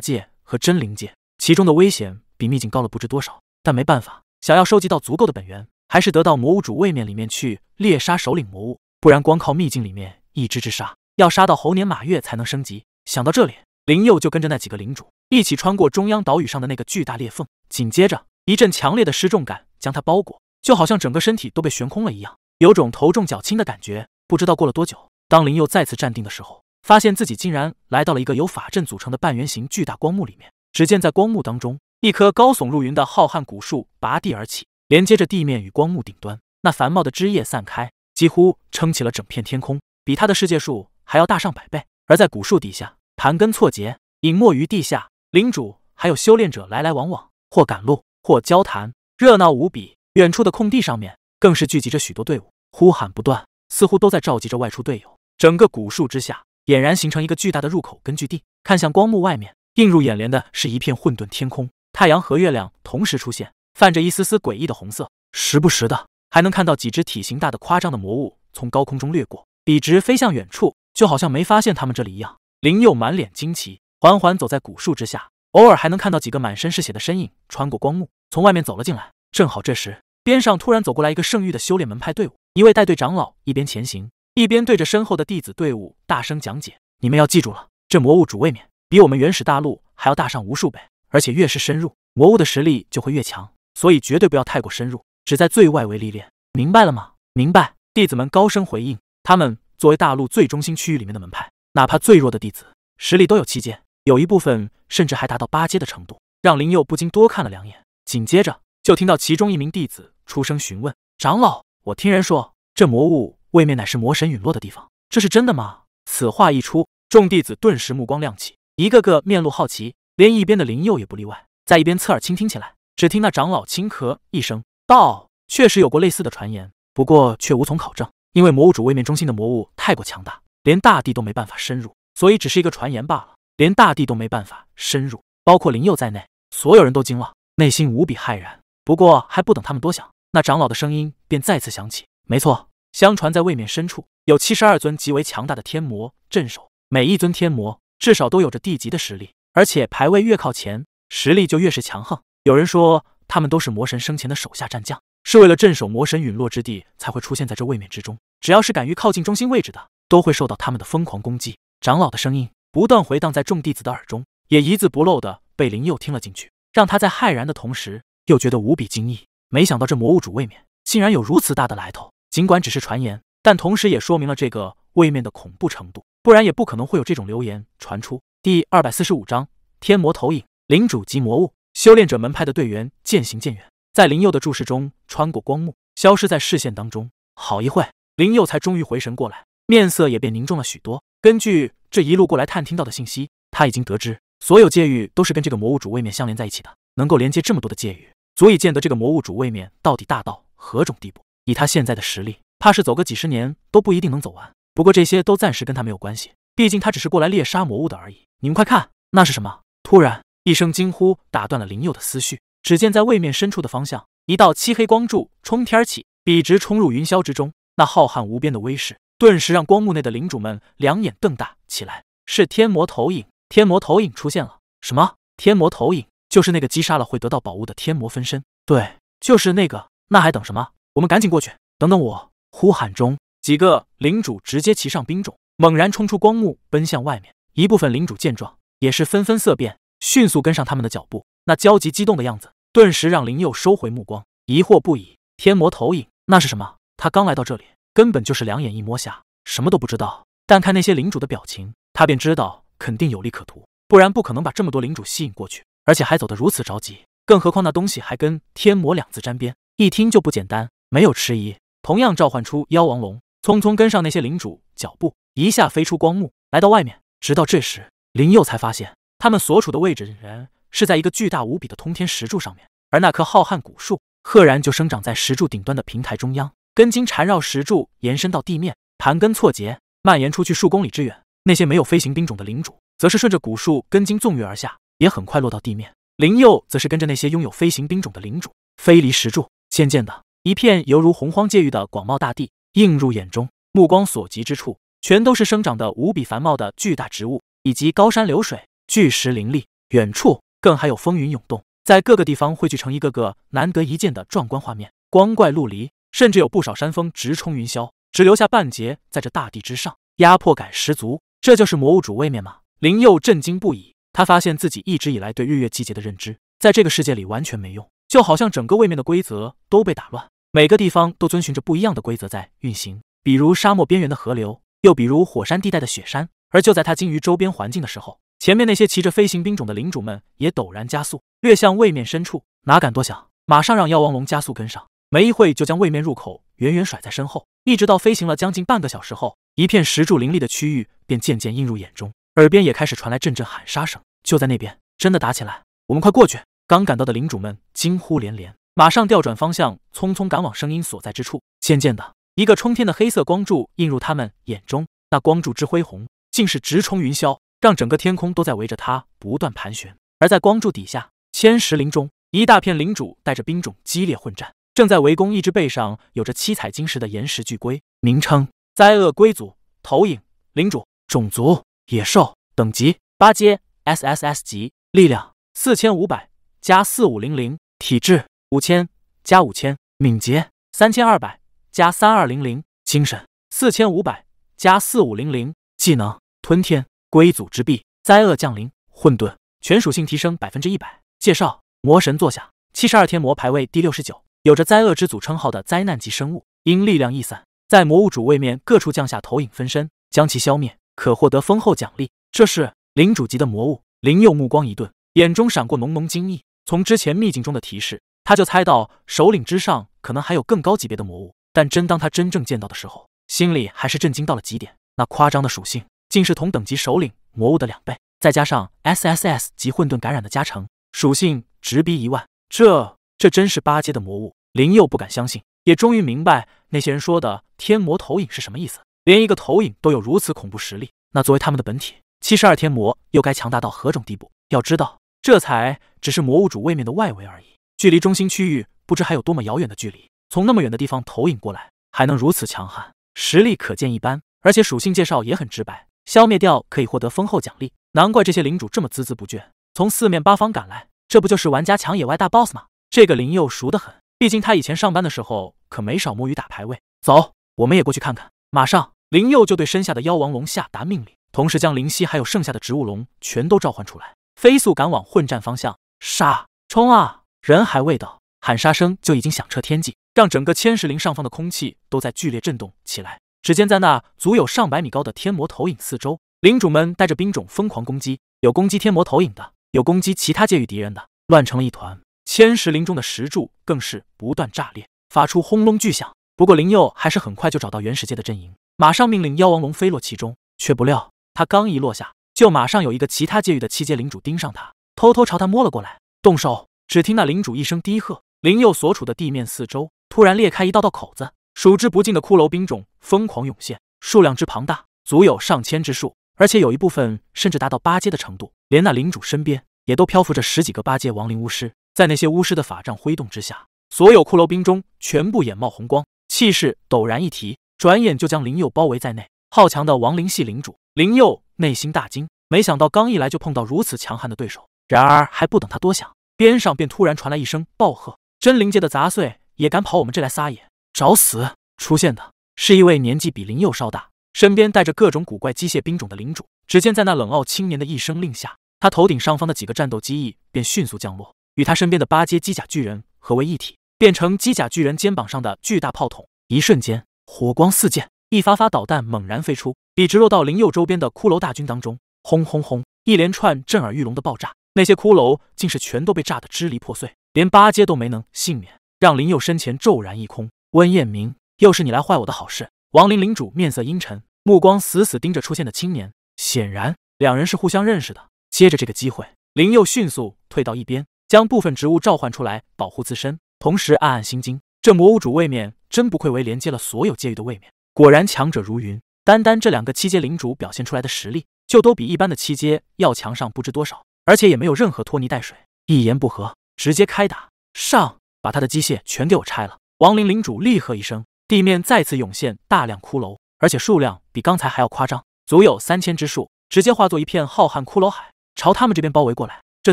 界和真灵界，其中的危险比秘境高了不知多少。但没办法，想要收集到足够的本源，还是得到魔物主位面里面去猎杀首领魔物，不然光靠秘境里面一只只杀，要杀到猴年马月才能升级。想到这里，灵佑就跟着那几个领主一起穿过中央岛屿上的那个巨大裂缝，紧接着一阵强烈的失重感将他包裹，就好像整个身体都被悬空了一样。有种头重脚轻的感觉。不知道过了多久，当林佑再次站定的时候，发现自己竟然来到了一个由法阵组成的半圆形巨大光幕里面。只见在光幕当中，一棵高耸入云的浩瀚古树拔地而起，连接着地面与光幕顶端。那繁茂的枝叶散开，几乎撑起了整片天空，比他的世界树还要大上百倍。而在古树底下，盘根错节，隐没于地下，领主还有修炼者来来往往，或赶路，或交谈，热闹无比。远处的空地上面。更是聚集着许多队伍，呼喊不断，似乎都在召集着外出队友。整个古树之下，俨然形成一个巨大的入口根据地。看向光幕外面，映入眼帘的是一片混沌天空，太阳和月亮同时出现，泛着一丝丝诡异的红色。时不时的，还能看到几只体型大的、夸张的魔物从高空中掠过，笔直飞向远处，就好像没发现他们这里一样。林佑满脸惊奇，缓缓走在古树之下，偶尔还能看到几个满身是血的身影穿过光幕，从外面走了进来。正好这时。边上突然走过来一个圣域的修炼门派队伍，一位带队长老一边前行，一边对着身后的弟子队伍大声讲解：“你们要记住了，这魔物主位面比我们原始大陆还要大上无数倍，而且越是深入，魔物的实力就会越强，所以绝对不要太过深入，只在最外围历练，明白了吗？”“明白！”弟子们高声回应。他们作为大陆最中心区域里面的门派，哪怕最弱的弟子实力都有七阶，有一部分甚至还达到八阶的程度，让林佑不禁多看了两眼。紧接着就听到其中一名弟子。出声询问长老：“我听人说，这魔物位面乃是魔神陨落的地方，这是真的吗？”此话一出，众弟子顿时目光亮起，一个个面露好奇，连一边的灵佑也不例外，在一边侧耳倾听起来。只听那长老轻咳一声，道：“确实有过类似的传言，不过却无从考证，因为魔物主位面中心的魔物太过强大，连大地都没办法深入，所以只是一个传言罢了。”连大地都没办法深入，包括灵佑在内，所有人都惊了，内心无比骇然。不过还不等他们多想。那长老的声音便再次响起。没错，相传在位面深处有七十二尊极为强大的天魔镇守，每一尊天魔至少都有着地级的实力，而且排位越靠前，实力就越是强横。有人说，他们都是魔神生前的手下战将，是为了镇守魔神陨落之地才会出现在这位面之中。只要是敢于靠近中心位置的，都会受到他们的疯狂攻击。长老的声音不断回荡在众弟子的耳中，也一字不漏的被林佑听了进去，让他在骇然的同时，又觉得无比惊异。没想到这魔物主位面竟然有如此大的来头，尽管只是传言，但同时也说明了这个位面的恐怖程度，不然也不可能会有这种流言传出。第二百四十五章天魔投影。领主及魔物修炼者门派的队员渐行渐远，在林佑的注视中穿过光幕，消失在视线当中。好一会林佑才终于回神过来，面色也变凝重了许多。根据这一路过来探听到的信息，他已经得知所有界域都是跟这个魔物主位面相连在一起的，能够连接这么多的界域。足以见得这个魔物主位面到底大到何种地步，以他现在的实力，怕是走个几十年都不一定能走完。不过这些都暂时跟他没有关系，毕竟他只是过来猎杀魔物的而已。你们快看，那是什么？突然一声惊呼打断了林佑的思绪。只见在位面深处的方向，一道漆黑光柱冲天而起，笔直冲入云霄之中。那浩瀚无边的威势，顿时让光幕内的领主们两眼瞪大起来。是天魔投影！天魔投影出现了！什么？天魔投影？就是那个击杀了会得到宝物的天魔分身，对，就是那个。那还等什么？我们赶紧过去！等等我！呼喊中，几个领主直接骑上兵种，猛然冲出光幕，奔向外面。一部分领主见状，也是纷纷色变，迅速跟上他们的脚步。那焦急激动的样子，顿时让林佑收回目光，疑惑不已。天魔投影，那是什么？他刚来到这里，根本就是两眼一摸瞎，什么都不知道。但看那些领主的表情，他便知道肯定有利可图，不然不可能把这么多领主吸引过去。而且还走得如此着急，更何况那东西还跟“天魔”两字沾边，一听就不简单。没有迟疑，同样召唤出妖王龙，匆匆跟上那些领主脚步，一下飞出光幕，来到外面。直到这时，林佑才发现他们所处的位置人是在一个巨大无比的通天石柱上面，而那棵浩瀚古树赫然就生长在石柱顶端的平台中央，根茎缠绕石柱，延伸到地面，盘根错节，蔓延出去数公里之远。那些没有飞行兵种的领主，则是顺着古树根茎纵跃而下。也很快落到地面，灵佑则是跟着那些拥有飞行兵种的领主飞离石柱。渐渐的，一片犹如洪荒界域的广袤大地映入眼中，目光所及之处，全都是生长的无比繁茂的巨大植物，以及高山流水、巨石林立。远处更还有风云涌动，在各个地方汇聚成一个个难得一见的壮观画面，光怪陆离，甚至有不少山峰直冲云霄，只留下半截在这大地之上，压迫感十足。这就是魔物主位面吗？灵佑震惊不已。他发现自己一直以来对日月季节的认知，在这个世界里完全没用，就好像整个位面的规则都被打乱，每个地方都遵循着不一样的规则在运行，比如沙漠边缘的河流，又比如火山地带的雪山。而就在他惊于周边环境的时候，前面那些骑着飞行兵种的领主们也陡然加速，掠向位面深处。哪敢多想，马上让妖王龙加速跟上。没一会就将位面入口远远甩在身后，一直到飞行了将近半个小时后，一片石柱林立的区域便渐渐映入眼中。耳边也开始传来阵阵喊杀声，就在那边，真的打起来，我们快过去！刚赶到的领主们惊呼连连，马上调转方向，匆匆赶往声音所在之处。渐渐的，一个冲天的黑色光柱映入他们眼中，那光柱之恢宏，竟是直冲云霄，让整个天空都在围着它不断盘旋。而在光柱底下，千石林中，一大片领主带着兵种激烈混战，正在围攻一只背上有着七彩晶石的岩石巨龟，名称：灾厄龟族，投影：领主，种族。野兽等级八阶 SSS 级，力量四千五百加四五零零，体质五千加五千，敏捷三千二百加三二零零，精神四千五百加四五零零，技能吞天、归祖之臂、灾厄降临、混沌，全属性提升百分之一百。介绍：魔神座下七十二天魔排位第六十九，有着灾厄之祖称号的灾难级生物，因力量易散，在魔物主位面各处降下投影分身，将其消灭。可获得丰厚奖励。这是领主级的魔物。林佑目光一顿，眼中闪过浓浓惊异。从之前秘境中的提示，他就猜到首领之上可能还有更高级别的魔物。但真当他真正见到的时候，心里还是震惊到了极点。那夸张的属性，竟是同等级首领魔物的两倍，再加上 SSS 级混沌感染的加成，属性直逼一万。这，这真是八阶的魔物！林佑不敢相信，也终于明白那些人说的“天魔投影”是什么意思。连一个投影都有如此恐怖实力，那作为他们的本体，七十二天魔又该强大到何种地步？要知道，这才只是魔物主位面的外围而已，距离中心区域不知还有多么遥远的距离。从那么远的地方投影过来，还能如此强悍，实力可见一斑。而且属性介绍也很直白，消灭掉可以获得丰厚奖励。难怪这些领主这么孜孜不倦，从四面八方赶来，这不就是玩家抢野外大 boss 吗？这个林佑熟得很，毕竟他以前上班的时候可没少摸鱼打排位。走，我们也过去看看。马上。灵佑就对身下的妖王龙下达命令，同时将灵犀还有剩下的植物龙全都召唤出来，飞速赶往混战方向，杀冲啊！人还未到，喊杀声就已经响彻天际，让整个千石林上方的空气都在剧烈震动起来。只见在那足有上百米高的天魔投影四周，领主们带着兵种疯狂攻击，有攻击天魔投影的，有攻击其他界域敌人的，乱成了一团。千石林中的石柱更是不断炸裂，发出轰隆巨响。不过灵佑还是很快就找到原始界的阵营。马上命令妖王龙飞落其中，却不料他刚一落下，就马上有一个其他界域的七阶领主盯上他，偷偷朝他摸了过来，动手。只听那领主一声低喝，灵佑所处的地面四周突然裂开一道道口子，数之不尽的骷髅兵种疯狂涌现，数量之庞大，足有上千之数，而且有一部分甚至达到八阶的程度。连那领主身边也都漂浮着十几个八阶亡灵巫师，在那些巫师的法杖挥动之下，所有骷髅兵中全部眼冒红光，气势陡然一提。转眼就将灵佑包围在内，好强的亡灵系领主！灵佑内心大惊，没想到刚一来就碰到如此强悍的对手。然而还不等他多想，边上便突然传来一声暴喝：“真灵界的杂碎也敢跑我们这来撒野，找死！”出现的是一位年纪比灵佑稍大，身边带着各种古怪机械兵种的领主。只见在那冷傲青年的一声令下，他头顶上方的几个战斗机翼便迅速降落，与他身边的八阶机甲巨人合为一体，变成机甲巨人肩膀上的巨大炮筒。一瞬间。火光四溅，一发发导弹猛然飞出，笔直落到灵佑周边的骷髅大军当中。轰轰轰！一连串震耳欲聋的爆炸，那些骷髅竟是全都被炸得支离破碎，连八阶都没能幸免，让灵佑身前骤然一空。温彦明，又是你来坏我的好事！亡灵领主面色阴沉，目光死死盯着出现的青年，显然两人是互相认识的。接着这个机会，灵佑迅速退到一边，将部分植物召唤出来保护自身，同时暗暗心惊。这魔物主位面真不愧为连接了所有界域的位面，果然强者如云。单单这两个七阶领主表现出来的实力，就都比一般的七阶要强上不知多少，而且也没有任何拖泥带水。一言不合，直接开打！上，把他的机械全给我拆了！亡灵领主厉喝一声，地面再次涌现大量骷髅，而且数量比刚才还要夸张，足有三千之数，直接化作一片浩瀚骷髅海，朝他们这边包围过来。这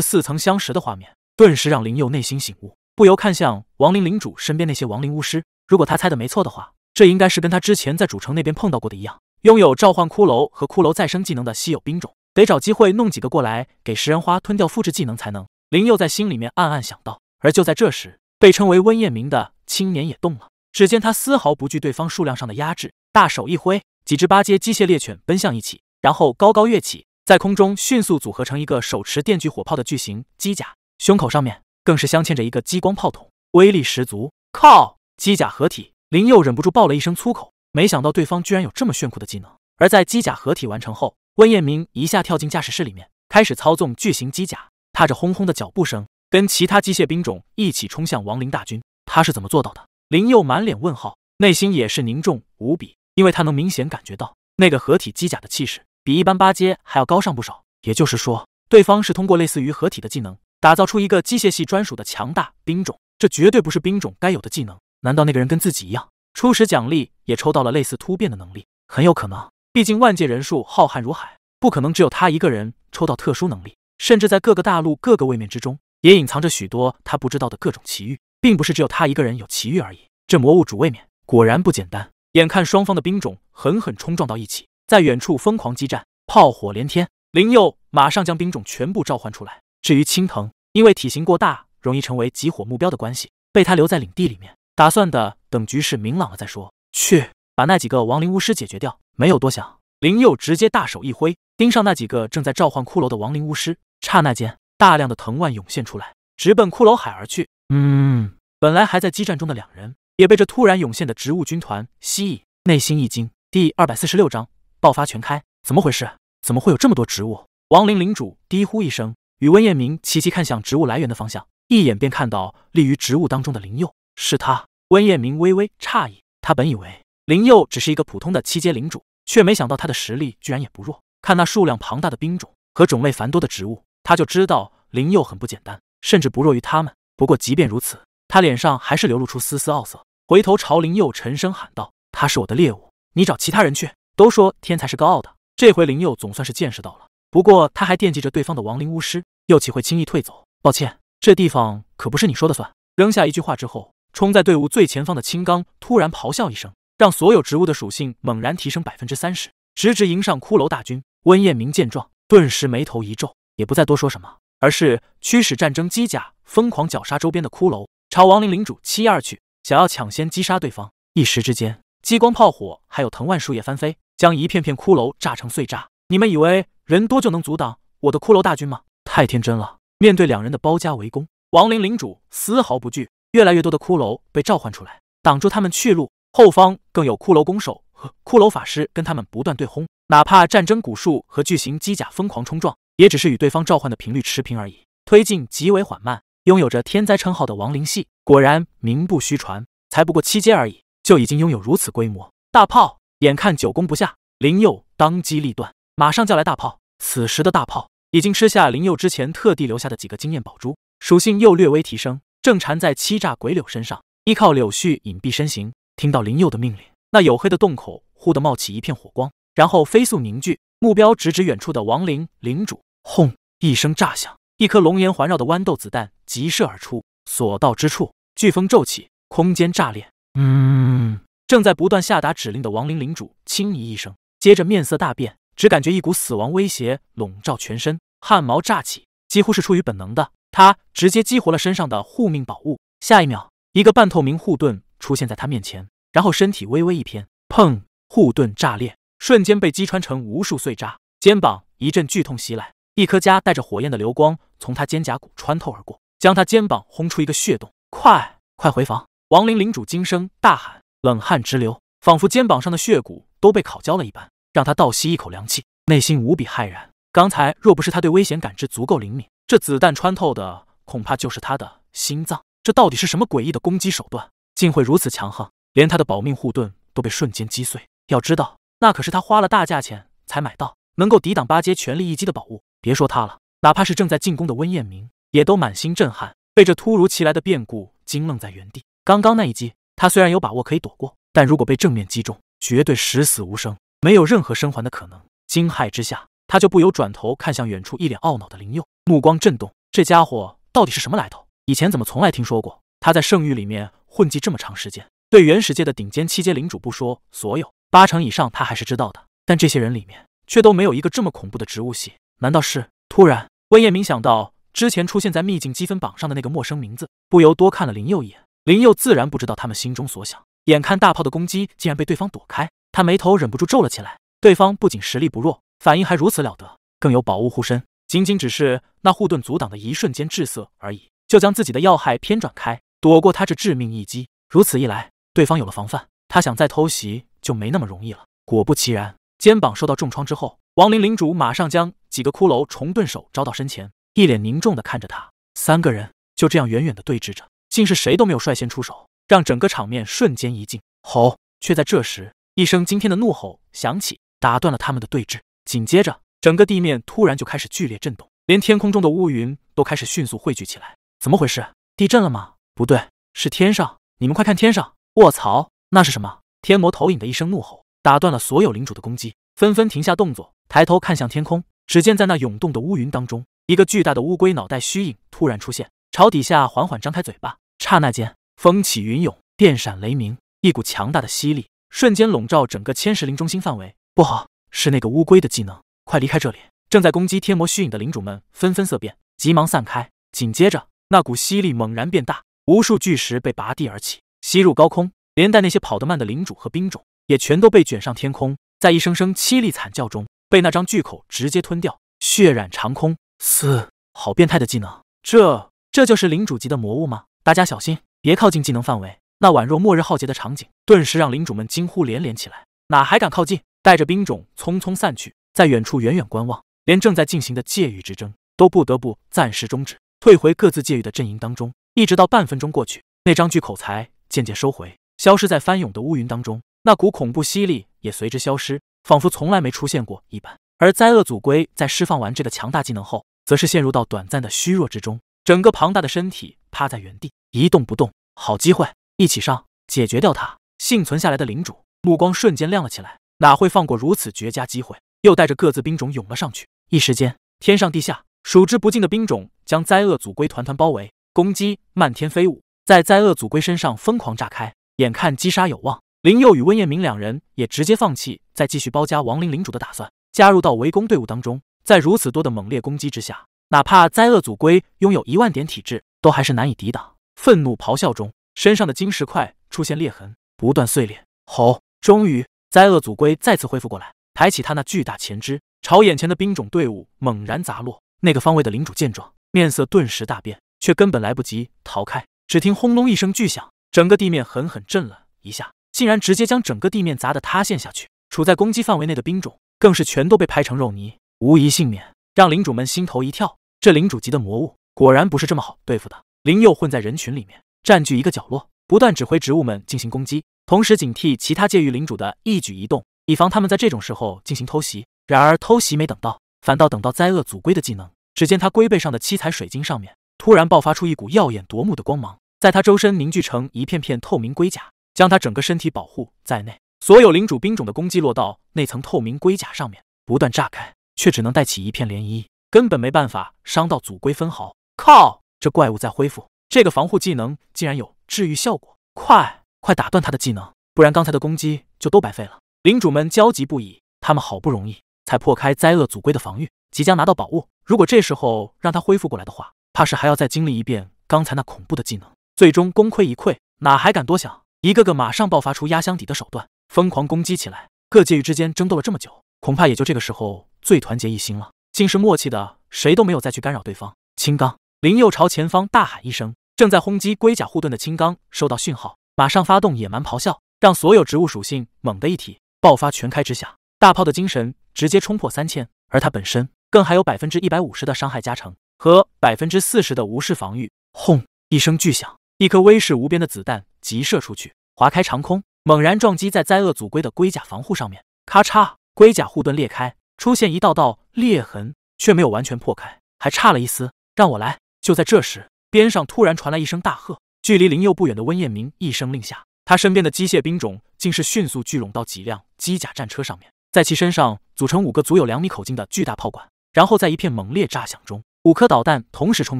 似曾相识的画面，顿时让林佑内心醒悟。不由看向亡灵领主身边那些亡灵巫师，如果他猜的没错的话，这应该是跟他之前在主城那边碰到过的一样，拥有召唤骷髅和骷髅再生技能的稀有兵种，得找机会弄几个过来给食人花吞掉，复制技能才能。林佑在心里面暗暗想到。而就在这时，被称为温彦明的青年也动了，只见他丝毫不惧对方数量上的压制，大手一挥，几只八阶机械猎犬奔向一起，然后高高跃起，在空中迅速组合成一个手持电锯火炮的巨型机甲，胸口上面。更是镶嵌着一个激光炮筒，威力十足。靠！机甲合体，林佑忍不住爆了一声粗口。没想到对方居然有这么炫酷的技能。而在机甲合体完成后，温彦明一下跳进驾驶室里面，开始操纵巨型机甲，踏着轰轰的脚步声，跟其他机械兵种一起冲向亡灵大军。他是怎么做到的？林佑满脸问号，内心也是凝重无比，因为他能明显感觉到那个合体机甲的气势，比一般八阶还要高上不少。也就是说，对方是通过类似于合体的技能。打造出一个机械系专属的强大兵种，这绝对不是兵种该有的技能。难道那个人跟自己一样，初始奖励也抽到了类似突变的能力？很有可能，毕竟万界人数浩瀚如海，不可能只有他一个人抽到特殊能力。甚至在各个大陆、各个位面之中，也隐藏着许多他不知道的各种奇遇，并不是只有他一个人有奇遇而已。这魔物主位面果然不简单。眼看双方的兵种狠狠冲撞到一起，在远处疯狂激战，炮火连天。灵佑马上将兵种全部召唤出来。至于青藤，因为体型过大，容易成为集火目标的关系，被他留在领地里面，打算的等局势明朗了再说。去把那几个亡灵巫师解决掉。没有多想，林佑直接大手一挥，盯上那几个正在召唤骷髅的亡灵巫师。刹那间，大量的藤蔓涌现出来，直奔骷髅海而去。嗯，本来还在激战中的两人，也被这突然涌现的植物军团吸引，内心一惊。第二百四十六章爆发全开，怎么回事？怎么会有这么多植物？亡灵领主低呼一声。与温彦明齐齐看向植物来源的方向，一眼便看到立于植物当中的灵佑，是他。温彦明微微诧异，他本以为灵佑只是一个普通的七阶领主，却没想到他的实力居然也不弱。看那数量庞大的兵种和种类繁多的植物，他就知道灵佑很不简单，甚至不弱于他们。不过即便如此，他脸上还是流露出丝丝傲色，回头朝灵佑沉声喊道：“他是我的猎物，你找其他人去。都说天才是高傲的，这回灵佑总算是见识到了。”不过他还惦记着对方的亡灵巫师，又岂会轻易退走？抱歉，这地方可不是你说的算。扔下一句话之后，冲在队伍最前方的青钢突然咆哮一声，让所有植物的属性猛然提升百分之三十，直直迎上骷髅大军。温彦明见状，顿时眉头一皱，也不再多说什么，而是驱使战争机甲疯狂绞杀周边的骷髅，朝亡灵领主欺压而去，想要抢先击杀对方。一时之间，激光炮火还有藤蔓树叶翻飞，将一片片骷髅炸成碎渣。你们以为？人多就能阻挡我的骷髅大军吗？太天真了！面对两人的包夹围攻，亡灵领主丝毫不惧。越来越多的骷髅被召唤出来，挡住他们去路。后方更有骷髅弓手和骷髅法师跟他们不断对轰。哪怕战争古树和巨型机甲疯狂冲撞，也只是与对方召唤的频率持平而已，推进极为缓慢。拥有着天灾称号的亡灵系果然名不虚传，才不过七阶而已，就已经拥有如此规模。大炮眼看久攻不下，林佑当机立断。马上叫来大炮！此时的大炮已经吃下林佑之前特地留下的几个经验宝珠，属性又略微提升，正缠在欺诈鬼柳身上，依靠柳絮隐蔽身形。听到林佑的命令，那黝黑的洞口忽地冒起一片火光，然后飞速凝聚，目标直指远处的亡灵领主。轰！一声炸响，一颗龙炎环绕的豌豆子弹急射而出，所到之处飓风骤起，空间炸裂。嗯，正在不断下达指令的亡灵领主轻咦一声，接着面色大变。只感觉一股死亡威胁笼罩全身，汗毛炸起，几乎是出于本能的，他直接激活了身上的护命宝物。下一秒，一个半透明护盾出现在他面前，然后身体微微一偏，砰，护盾炸裂，瞬间被击穿成无数碎渣。肩膀一阵剧痛袭来，一颗夹带着火焰的流光从他肩胛骨穿透而过，将他肩膀轰出一个血洞。快，快回房！亡灵领主惊声大喊，冷汗直流，仿佛肩膀上的血骨都被烤焦了一般。让他倒吸一口凉气，内心无比骇然。刚才若不是他对危险感知足够灵敏，这子弹穿透的恐怕就是他的心脏。这到底是什么诡异的攻击手段？竟会如此强横，连他的保命护盾都被瞬间击碎。要知道，那可是他花了大价钱才买到，能够抵挡八阶全力一击的宝物。别说他了，哪怕是正在进攻的温彦明，也都满心震撼，被这突如其来的变故惊愣在原地。刚刚那一击，他虽然有把握可以躲过，但如果被正面击中，绝对十死无生。没有任何生还的可能。惊骇之下，他就不由转头看向远处一脸懊恼的林佑，目光震动。这家伙到底是什么来头？以前怎么从来听说过？他在圣域里面混迹这么长时间，对原始界的顶尖七阶领主不说，所有八成以上他还是知道的。但这些人里面却都没有一个这么恐怖的植物系。难道是？突然，温彦明想到之前出现在秘境积分榜上的那个陌生名字，不由多看了林佑一眼。林佑自然不知道他们心中所想，眼看大炮的攻击竟然被对方躲开。他眉头忍不住皱了起来，对方不仅实力不弱，反应还如此了得，更有宝物护身，仅仅只是那护盾阻挡的一瞬间滞涩而已，就将自己的要害偏转开，躲过他这致命一击。如此一来，对方有了防范，他想再偷袭就没那么容易了。果不其然，肩膀受到重创之后，亡灵领主马上将几个骷髅重盾手招到身前，一脸凝重地看着他。三个人就这样远远地对峙着，竟是谁都没有率先出手，让整个场面瞬间一静。吼！却在这时。一声惊天的怒吼响起，打断了他们的对峙。紧接着，整个地面突然就开始剧烈震动，连天空中的乌云都开始迅速汇聚起来。怎么回事？地震了吗？不对，是天上！你们快看天上！卧槽，那是什么？天魔投影的一声怒吼打断了所有领主的攻击，纷纷停下动作，抬头看向天空。只见在那涌动的乌云当中，一个巨大的乌龟脑袋虚影突然出现，朝底下缓缓张开嘴巴。刹那间，风起云涌，电闪雷鸣，一股强大的吸力。瞬间笼罩整个千石林中心范围，不好，是那个乌龟的技能！快离开这里！正在攻击天魔虚影的领主们纷纷色变，急忙散开。紧接着，那股吸力猛然变大，无数巨石被拔地而起，吸入高空，连带那些跑得慢的领主和兵种也全都被卷上天空，在一声声凄厉惨叫中，被那张巨口直接吞掉，血染长空。嘶，好变态的技能！这这就是领主级的魔物吗？大家小心，别靠近技能范围！那宛若末日浩劫的场景，顿时让领主们惊呼连连起来，哪还敢靠近？带着兵种匆匆散去，在远处远远观望，连正在进行的界域之争都不得不暂时终止，退回各自界域的阵营当中。一直到半分钟过去，那张巨口才渐渐收回，消失在翻涌的乌云当中，那股恐怖吸力也随之消失，仿佛从来没出现过一般。而灾厄祖龟在释放完这个强大技能后，则是陷入到短暂的虚弱之中，整个庞大的身体趴在原地一动不动。好机会！一起上，解决掉他！幸存下来的领主目光瞬间亮了起来，哪会放过如此绝佳机会？又带着各自兵种涌了上去。一时间，天上地下，数之不尽的兵种将灾厄祖龟团团包围，攻击漫天飞舞，在灾厄祖龟身上疯狂炸开。眼看击杀有望，林佑与温彦明两人也直接放弃再继续包夹亡灵领主的打算，加入到围攻队伍当中。在如此多的猛烈攻击之下，哪怕灾厄祖龟拥有一万点体质，都还是难以抵挡。愤怒咆哮中。身上的晶石块出现裂痕，不断碎裂。吼！终于，灾厄祖龟再次恢复过来，抬起它那巨大前肢，朝眼前的兵种队伍猛然砸落。那个方位的领主见状，面色顿时大变，却根本来不及逃开。只听轰隆一声巨响，整个地面狠狠震了一下，竟然直接将整个地面砸得塌陷下去。处在攻击范围内的兵种更是全都被拍成肉泥，无一幸免，让领主们心头一跳。这领主级的魔物果然不是这么好对付的。灵佑混在人群里面。占据一个角落，不断指挥植物们进行攻击，同时警惕其他界域领主的一举一动，以防他们在这种时候进行偷袭。然而偷袭没等到，反倒等到灾厄祖龟的技能。只见他龟背上的七彩水晶上面突然爆发出一股耀眼夺目的光芒，在他周身凝聚成一片片透明龟甲，将他整个身体保护在内。所有领主兵种的攻击落到那层透明龟甲上面，不断炸开，却只能带起一片涟漪，根本没办法伤到祖龟分毫。靠！这怪物在恢复。这个防护技能竟然有治愈效果！快快打断他的技能，不然刚才的攻击就都白费了。领主们焦急不已，他们好不容易才破开灾厄祖龟的防御，即将拿到宝物。如果这时候让他恢复过来的话，怕是还要再经历一遍刚才那恐怖的技能，最终功亏一篑。哪还敢多想？一个个马上爆发出压箱底的手段，疯狂攻击起来。各界域之间争斗了这么久，恐怕也就这个时候最团结一心了，竟是默契的，谁都没有再去干扰对方。青钢，林佑朝前方大喊一声，正在轰击龟甲护盾的青钢收到讯号，马上发动野蛮咆哮，让所有植物属性猛的一体爆发全开之下，大炮的精神直接冲破三千，而它本身更还有百分之一百五十的伤害加成和百分之四十的无视防御。轰！一声巨响，一颗威势无边的子弹急射出去，划开长空，猛然撞击在灾厄祖龟的龟甲防护上面，咔嚓，龟甲护盾裂开，出现一道道裂痕，却没有完全破开，还差了一丝，让我来。就在这时，边上突然传来一声大喝。距离林佑不远的温彦明一声令下，他身边的机械兵种竟是迅速聚拢到几辆机甲战车上面，在其身上组成五个足有两米口径的巨大炮管，然后在一片猛烈炸响中，五颗导弹同时冲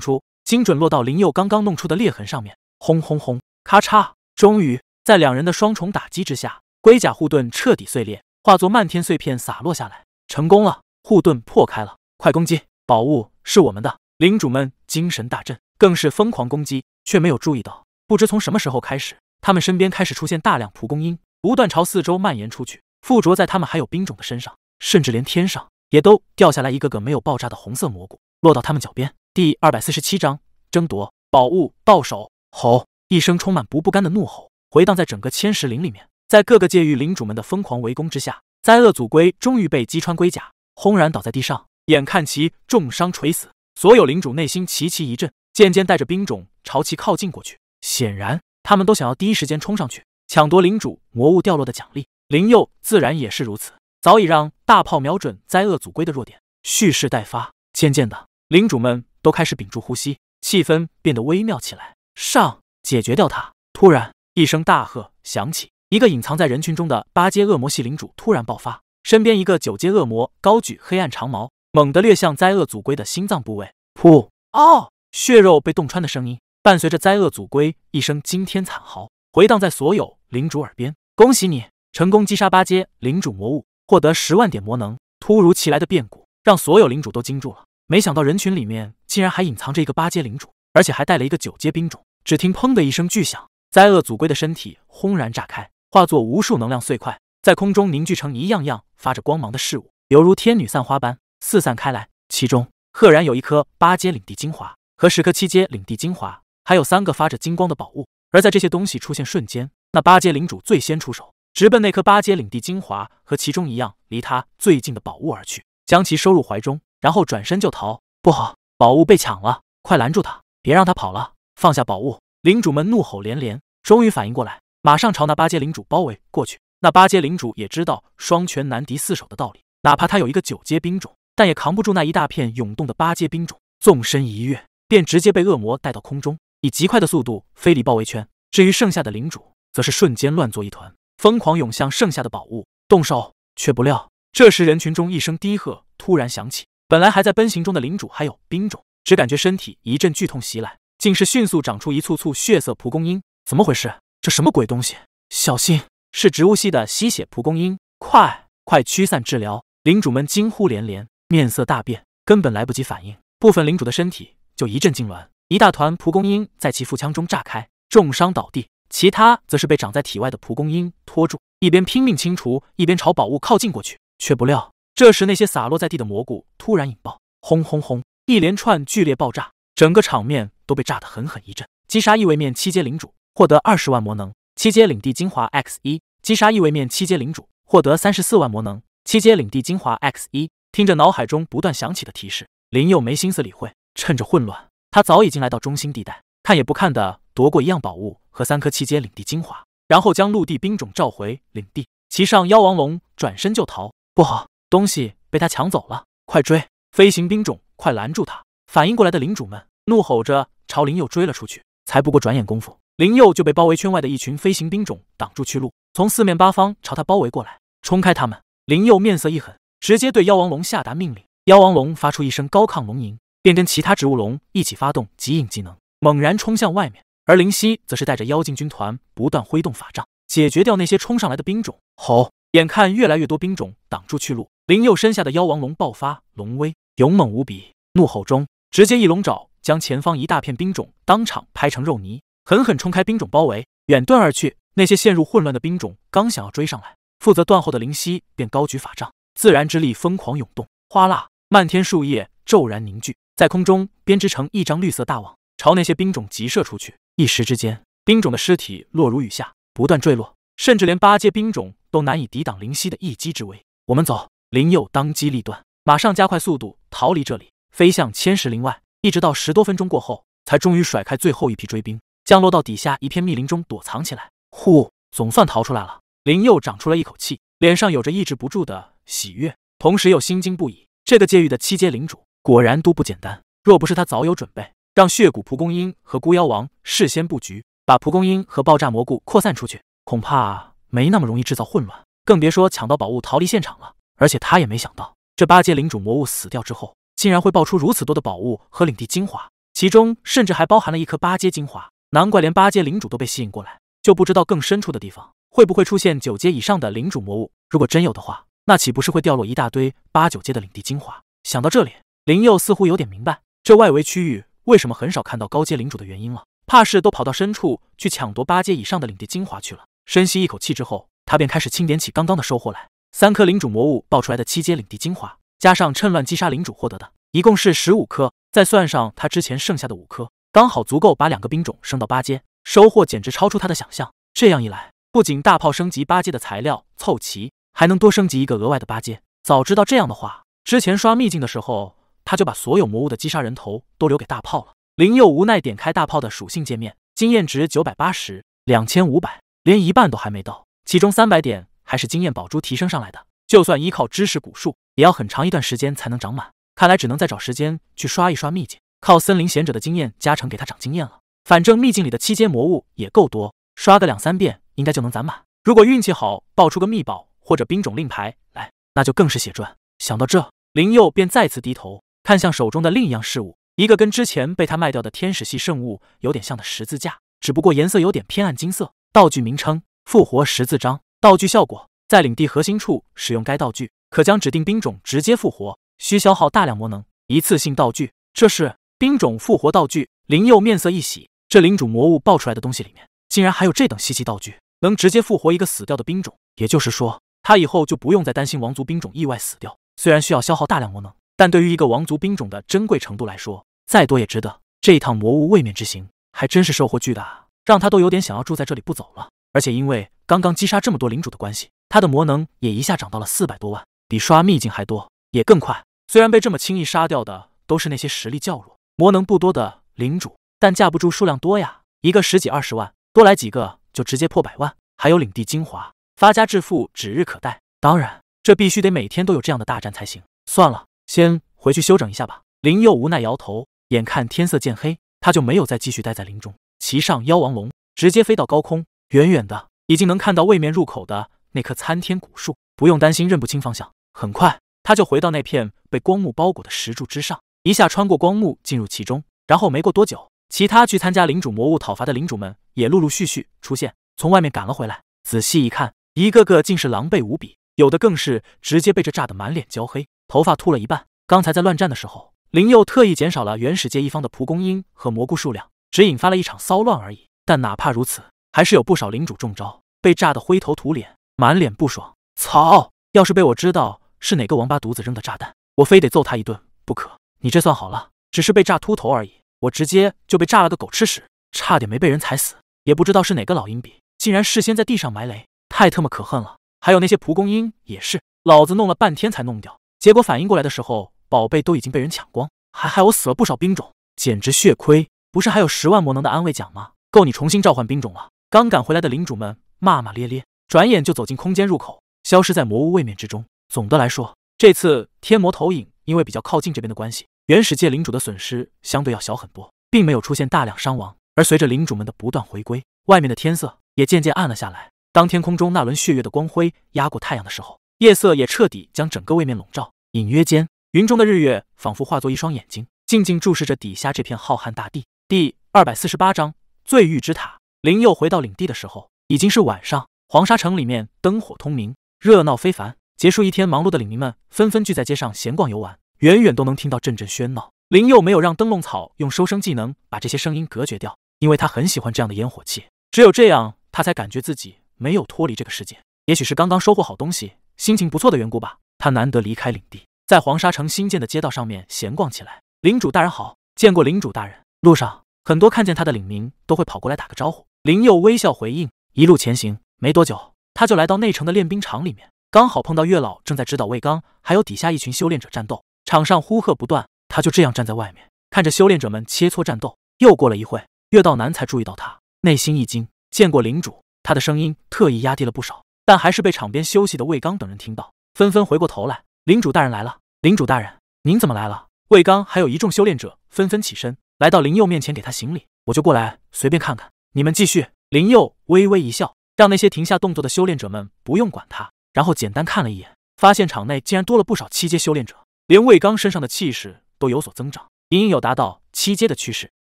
出，精准落到林佑刚刚弄出的裂痕上面。轰轰轰！咔嚓！终于在两人的双重打击之下，龟甲护盾彻底碎裂，化作漫天碎片洒落下来。成功了！护盾破开了，快攻击！宝物是我们的。领主们精神大振，更是疯狂攻击，却没有注意到，不知从什么时候开始，他们身边开始出现大量蒲公英，不断朝四周蔓延出去，附着在他们还有兵种的身上，甚至连天上也都掉下来一个个没有爆炸的红色蘑菇，落到他们脚边。第二百四十七章争夺宝物到手，吼一声充满不不甘的怒吼回荡在整个千石林里面，在各个界域领主们的疯狂围攻之下，灾厄祖龟终于被击穿龟甲，轰然倒在地上，眼看其重伤垂死。所有领主内心齐齐一震，渐渐带着兵种朝其靠近过去。显然，他们都想要第一时间冲上去抢夺领主魔物掉落的奖励。灵佑自然也是如此，早已让大炮瞄准灾厄祖龟的弱点，蓄势待发。渐渐的，领主们都开始屏住呼吸，气氛变得微妙起来。上，解决掉他！突然，一声大喝响起，一个隐藏在人群中的八阶恶魔系领主突然爆发，身边一个九阶恶魔高举黑暗长矛。猛地掠向灾厄祖龟的心脏部位，噗！哦，血肉被洞穿的声音伴随着灾厄祖龟一声惊天惨嚎，回荡在所有领主耳边。恭喜你，成功击杀八阶领主魔物，获得十万点魔能。突如其来的变故让所有领主都惊住了。没想到人群里面竟然还隐藏着一个八阶领主，而且还带了一个九阶兵种。只听砰的一声巨响，灾厄祖龟的身体轰然炸开，化作无数能量碎块，在空中凝聚成一样样发着光芒的事物，犹如天女散花般。四散开来，其中赫然有一颗八阶领地精华和十颗七阶领地精华，还有三个发着金光的宝物。而在这些东西出现瞬间，那八阶领主最先出手，直奔那颗八阶领地精华和其中一样离他最近的宝物而去，将其收入怀中，然后转身就逃。不好，宝物被抢了！快拦住他，别让他跑了！放下宝物，领主们怒吼连连，终于反应过来，马上朝那八阶领主包围过去。那八阶领主也知道双拳难敌四手的道理，哪怕他有一个九阶兵种。但也扛不住那一大片涌动的八阶兵种，纵身一跃，便直接被恶魔带到空中，以极快的速度飞离包围圈。至于剩下的领主，则是瞬间乱作一团，疯狂涌向剩下的宝物，动手。却不料，这时人群中一声低喝突然响起，本来还在奔行中的领主还有兵种，只感觉身体一阵剧痛袭来，竟是迅速长出一簇簇血色蒲公英。怎么回事？这什么鬼东西？小心，是植物系的吸血蒲公英！快快驱散治疗！领主们惊呼连连。面色大变，根本来不及反应，部分领主的身体就一阵痉挛，一大团蒲公英在其腹腔中炸开，重伤倒地；其他则是被长在体外的蒲公英拖住，一边拼命清除，一边朝宝物靠近过去。却不料，这时那些洒落在地的蘑菇突然引爆，轰轰轰，一连串剧烈爆炸，整个场面都被炸得狠狠一震。击杀异位面七阶领主，获得二十万魔能，七阶领地精华 X 一。击杀异位面七阶领主，获得三十四万魔能，七阶领地精华 X 一。听着脑海中不断响起的提示，林佑没心思理会。趁着混乱，他早已经来到中心地带，看也不看的夺过一样宝物和三颗七阶领地精华，然后将陆地兵种召回领地，骑上妖王龙，转身就逃。不好，东西被他抢走了！快追！飞行兵种，快拦住他！反应过来的领主们怒吼着朝林佑追了出去。才不过转眼功夫，林佑就被包围圈外的一群飞行兵种挡住去路，从四面八方朝他包围过来。冲开他们！林佑面色一狠。直接对妖王龙下达命令，妖王龙发出一声高亢龙吟，便跟其他植物龙一起发动极影技能，猛然冲向外面。而灵犀则是带着妖精军团不断挥动法杖，解决掉那些冲上来的兵种。吼！眼看越来越多兵种挡住去路，灵佑身下的妖王龙爆发龙威，勇猛无比，怒吼中直接一龙爪将前方一大片兵种当场拍成肉泥，狠狠冲开兵种包围，远遁而去。那些陷入混乱的兵种刚想要追上来，负责断后的灵犀便高举法杖。自然之力疯狂涌动，哗啦，漫天树叶骤然凝聚在空中，编织成一张绿色大网，朝那些兵种急射出去。一时之间，兵种的尸体落如雨下，不断坠落，甚至连八阶兵种都难以抵挡灵犀的一击之威。我们走！灵佑当机立断，马上加快速度逃离这里，飞向千石林外。一直到十多分钟过后，才终于甩开最后一批追兵，降落到底下一片密林中躲藏起来。呼，总算逃出来了！灵佑长出了一口气，脸上有着抑制不住的。喜悦，同时又心惊不已。这个界域的七阶领主果然都不简单。若不是他早有准备，让血骨蒲公英和孤妖王事先布局，把蒲公英和爆炸蘑菇扩散出去，恐怕没那么容易制造混乱，更别说抢到宝物逃离现场了。而且他也没想到，这八阶领主魔物死掉之后，竟然会爆出如此多的宝物和领地精华，其中甚至还包含了一颗八阶精华。难怪连八阶领主都被吸引过来。就不知道更深处的地方会不会出现九阶以上的领主魔物？如果真有的话。那岂不是会掉落一大堆八九阶的领地精华？想到这里，林佑似乎有点明白这外围区域为什么很少看到高阶领主的原因了，怕是都跑到深处去抢夺八阶以上的领地精华去了。深吸一口气之后，他便开始清点起刚刚的收获来：三颗领主魔物爆出来的七阶领地精华，加上趁乱击杀领主获得的，一共是十五颗。再算上他之前剩下的五颗，刚好足够把两个兵种升到八阶。收获简直超出他的想象。这样一来，不仅大炮升级八阶的材料凑齐。还能多升级一个额外的八阶。早知道这样的话，之前刷秘境的时候，他就把所有魔物的击杀人头都留给大炮了。林佑无奈点开大炮的属性界面，经验值九百八十，两千五百，连一半都还没到。其中三百点还是经验宝珠提升上来的，就算依靠知识古树，也要很长一段时间才能长满。看来只能再找时间去刷一刷秘境，靠森林贤者的经验加成给他长经验了。反正秘境里的七阶魔物也够多，刷个两三遍应该就能攒满。如果运气好，爆出个秘宝。或者兵种令牌来，那就更是血赚。想到这，林佑便再次低头看向手中的另一样事物，一个跟之前被他卖掉的天使系圣物有点像的十字架，只不过颜色有点偏暗金色。道具名称：复活十字章。道具效果：在领地核心处使用该道具，可将指定兵种直接复活，需消耗大量魔能，一次性道具。这是兵种复活道具。林佑面色一喜，这领主魔物爆出来的东西里面，竟然还有这等稀奇道具，能直接复活一个死掉的兵种，也就是说。他以后就不用再担心王族兵种意外死掉。虽然需要消耗大量魔能，但对于一个王族兵种的珍贵程度来说，再多也值得。这一趟魔物位面之行还真是收获巨大，让他都有点想要住在这里不走了。而且因为刚刚击杀这么多领主的关系，他的魔能也一下涨到了四百多万，比刷秘境还多，也更快。虽然被这么轻易杀掉的都是那些实力较弱、魔能不多的领主，但架不住数量多呀，一个十几二十万，多来几个就直接破百万。还有领地精华。发家致富指日可待，当然，这必须得每天都有这样的大战才行。算了，先回去休整一下吧。林佑无奈摇头，眼看天色渐黑，他就没有再继续待在林中，骑上妖王龙，直接飞到高空。远远的，已经能看到位面入口的那棵参天古树，不用担心认不清方向。很快，他就回到那片被光幕包裹的石柱之上，一下穿过光幕进入其中。然后没过多久，其他去参加领主魔物讨伐的领主们也陆陆续续出现，从外面赶了回来。仔细一看。一个个竟是狼狈无比，有的更是直接被这炸得满脸焦黑，头发秃了一半。刚才在乱战的时候，灵佑特意减少了原始界一方的蒲公英和蘑菇数量，只引发了一场骚乱而已。但哪怕如此，还是有不少领主中招，被炸得灰头土脸，满脸不爽。操！要是被我知道是哪个王八犊子扔的炸弹，我非得揍他一顿不可。你这算好了，只是被炸秃头而已，我直接就被炸了个狗吃屎，差点没被人踩死。也不知道是哪个老阴逼，竟然事先在地上埋雷。太特么可恨了！还有那些蒲公英也是，老子弄了半天才弄掉，结果反应过来的时候，宝贝都已经被人抢光，还害我死了不少兵种，简直血亏！不是还有十万魔能的安慰奖吗？够你重新召唤兵种了。刚赶回来的领主们骂骂咧咧，转眼就走进空间入口，消失在魔屋位面之中。总的来说，这次天魔投影因为比较靠近这边的关系，原始界领主的损失相对要小很多，并没有出现大量伤亡。而随着领主们的不断回归，外面的天色也渐渐暗了下来。当天空中那轮血月的光辉压过太阳的时候，夜色也彻底将整个位面笼罩。隐约间，云中的日月仿佛化作一双眼睛，静静注视着底下这片浩瀚大地。第二百四十八章醉玉之塔。林佑回到领地的时候已经是晚上，黄沙城里面灯火通明，热闹非凡。结束一天忙碌的领民们纷纷聚在街上闲逛游玩，远远都能听到阵阵喧闹。林佑没有让灯笼草用收声技能把这些声音隔绝掉，因为他很喜欢这样的烟火气，只有这样，他才感觉自己。没有脱离这个世界，也许是刚刚收获好东西，心情不错的缘故吧。他难得离开领地，在黄沙城新建的街道上面闲逛起来。领主大人好，见过领主大人。路上很多看见他的领民都会跑过来打个招呼。林佑微笑回应，一路前行。没多久，他就来到内城的练兵场里面，刚好碰到月老正在指导魏刚，还有底下一群修炼者战斗。场上呼喝不断，他就这样站在外面，看着修炼者们切磋战斗。又过了一会，月道南才注意到他，内心一惊，见过领主。他的声音特意压低了不少，但还是被场边休息的魏刚等人听到，纷纷回过头来。领主大人来了，领主大人，您怎么来了？魏刚还有一众修炼者纷纷起身，来到林佑面前给他行礼。我就过来随便看看，你们继续。林佑微微一笑，让那些停下动作的修炼者们不用管他，然后简单看了一眼，发现场内竟然多了不少七阶修炼者，连魏刚身上的气势都有所增长，隐隐有达到七阶的趋势。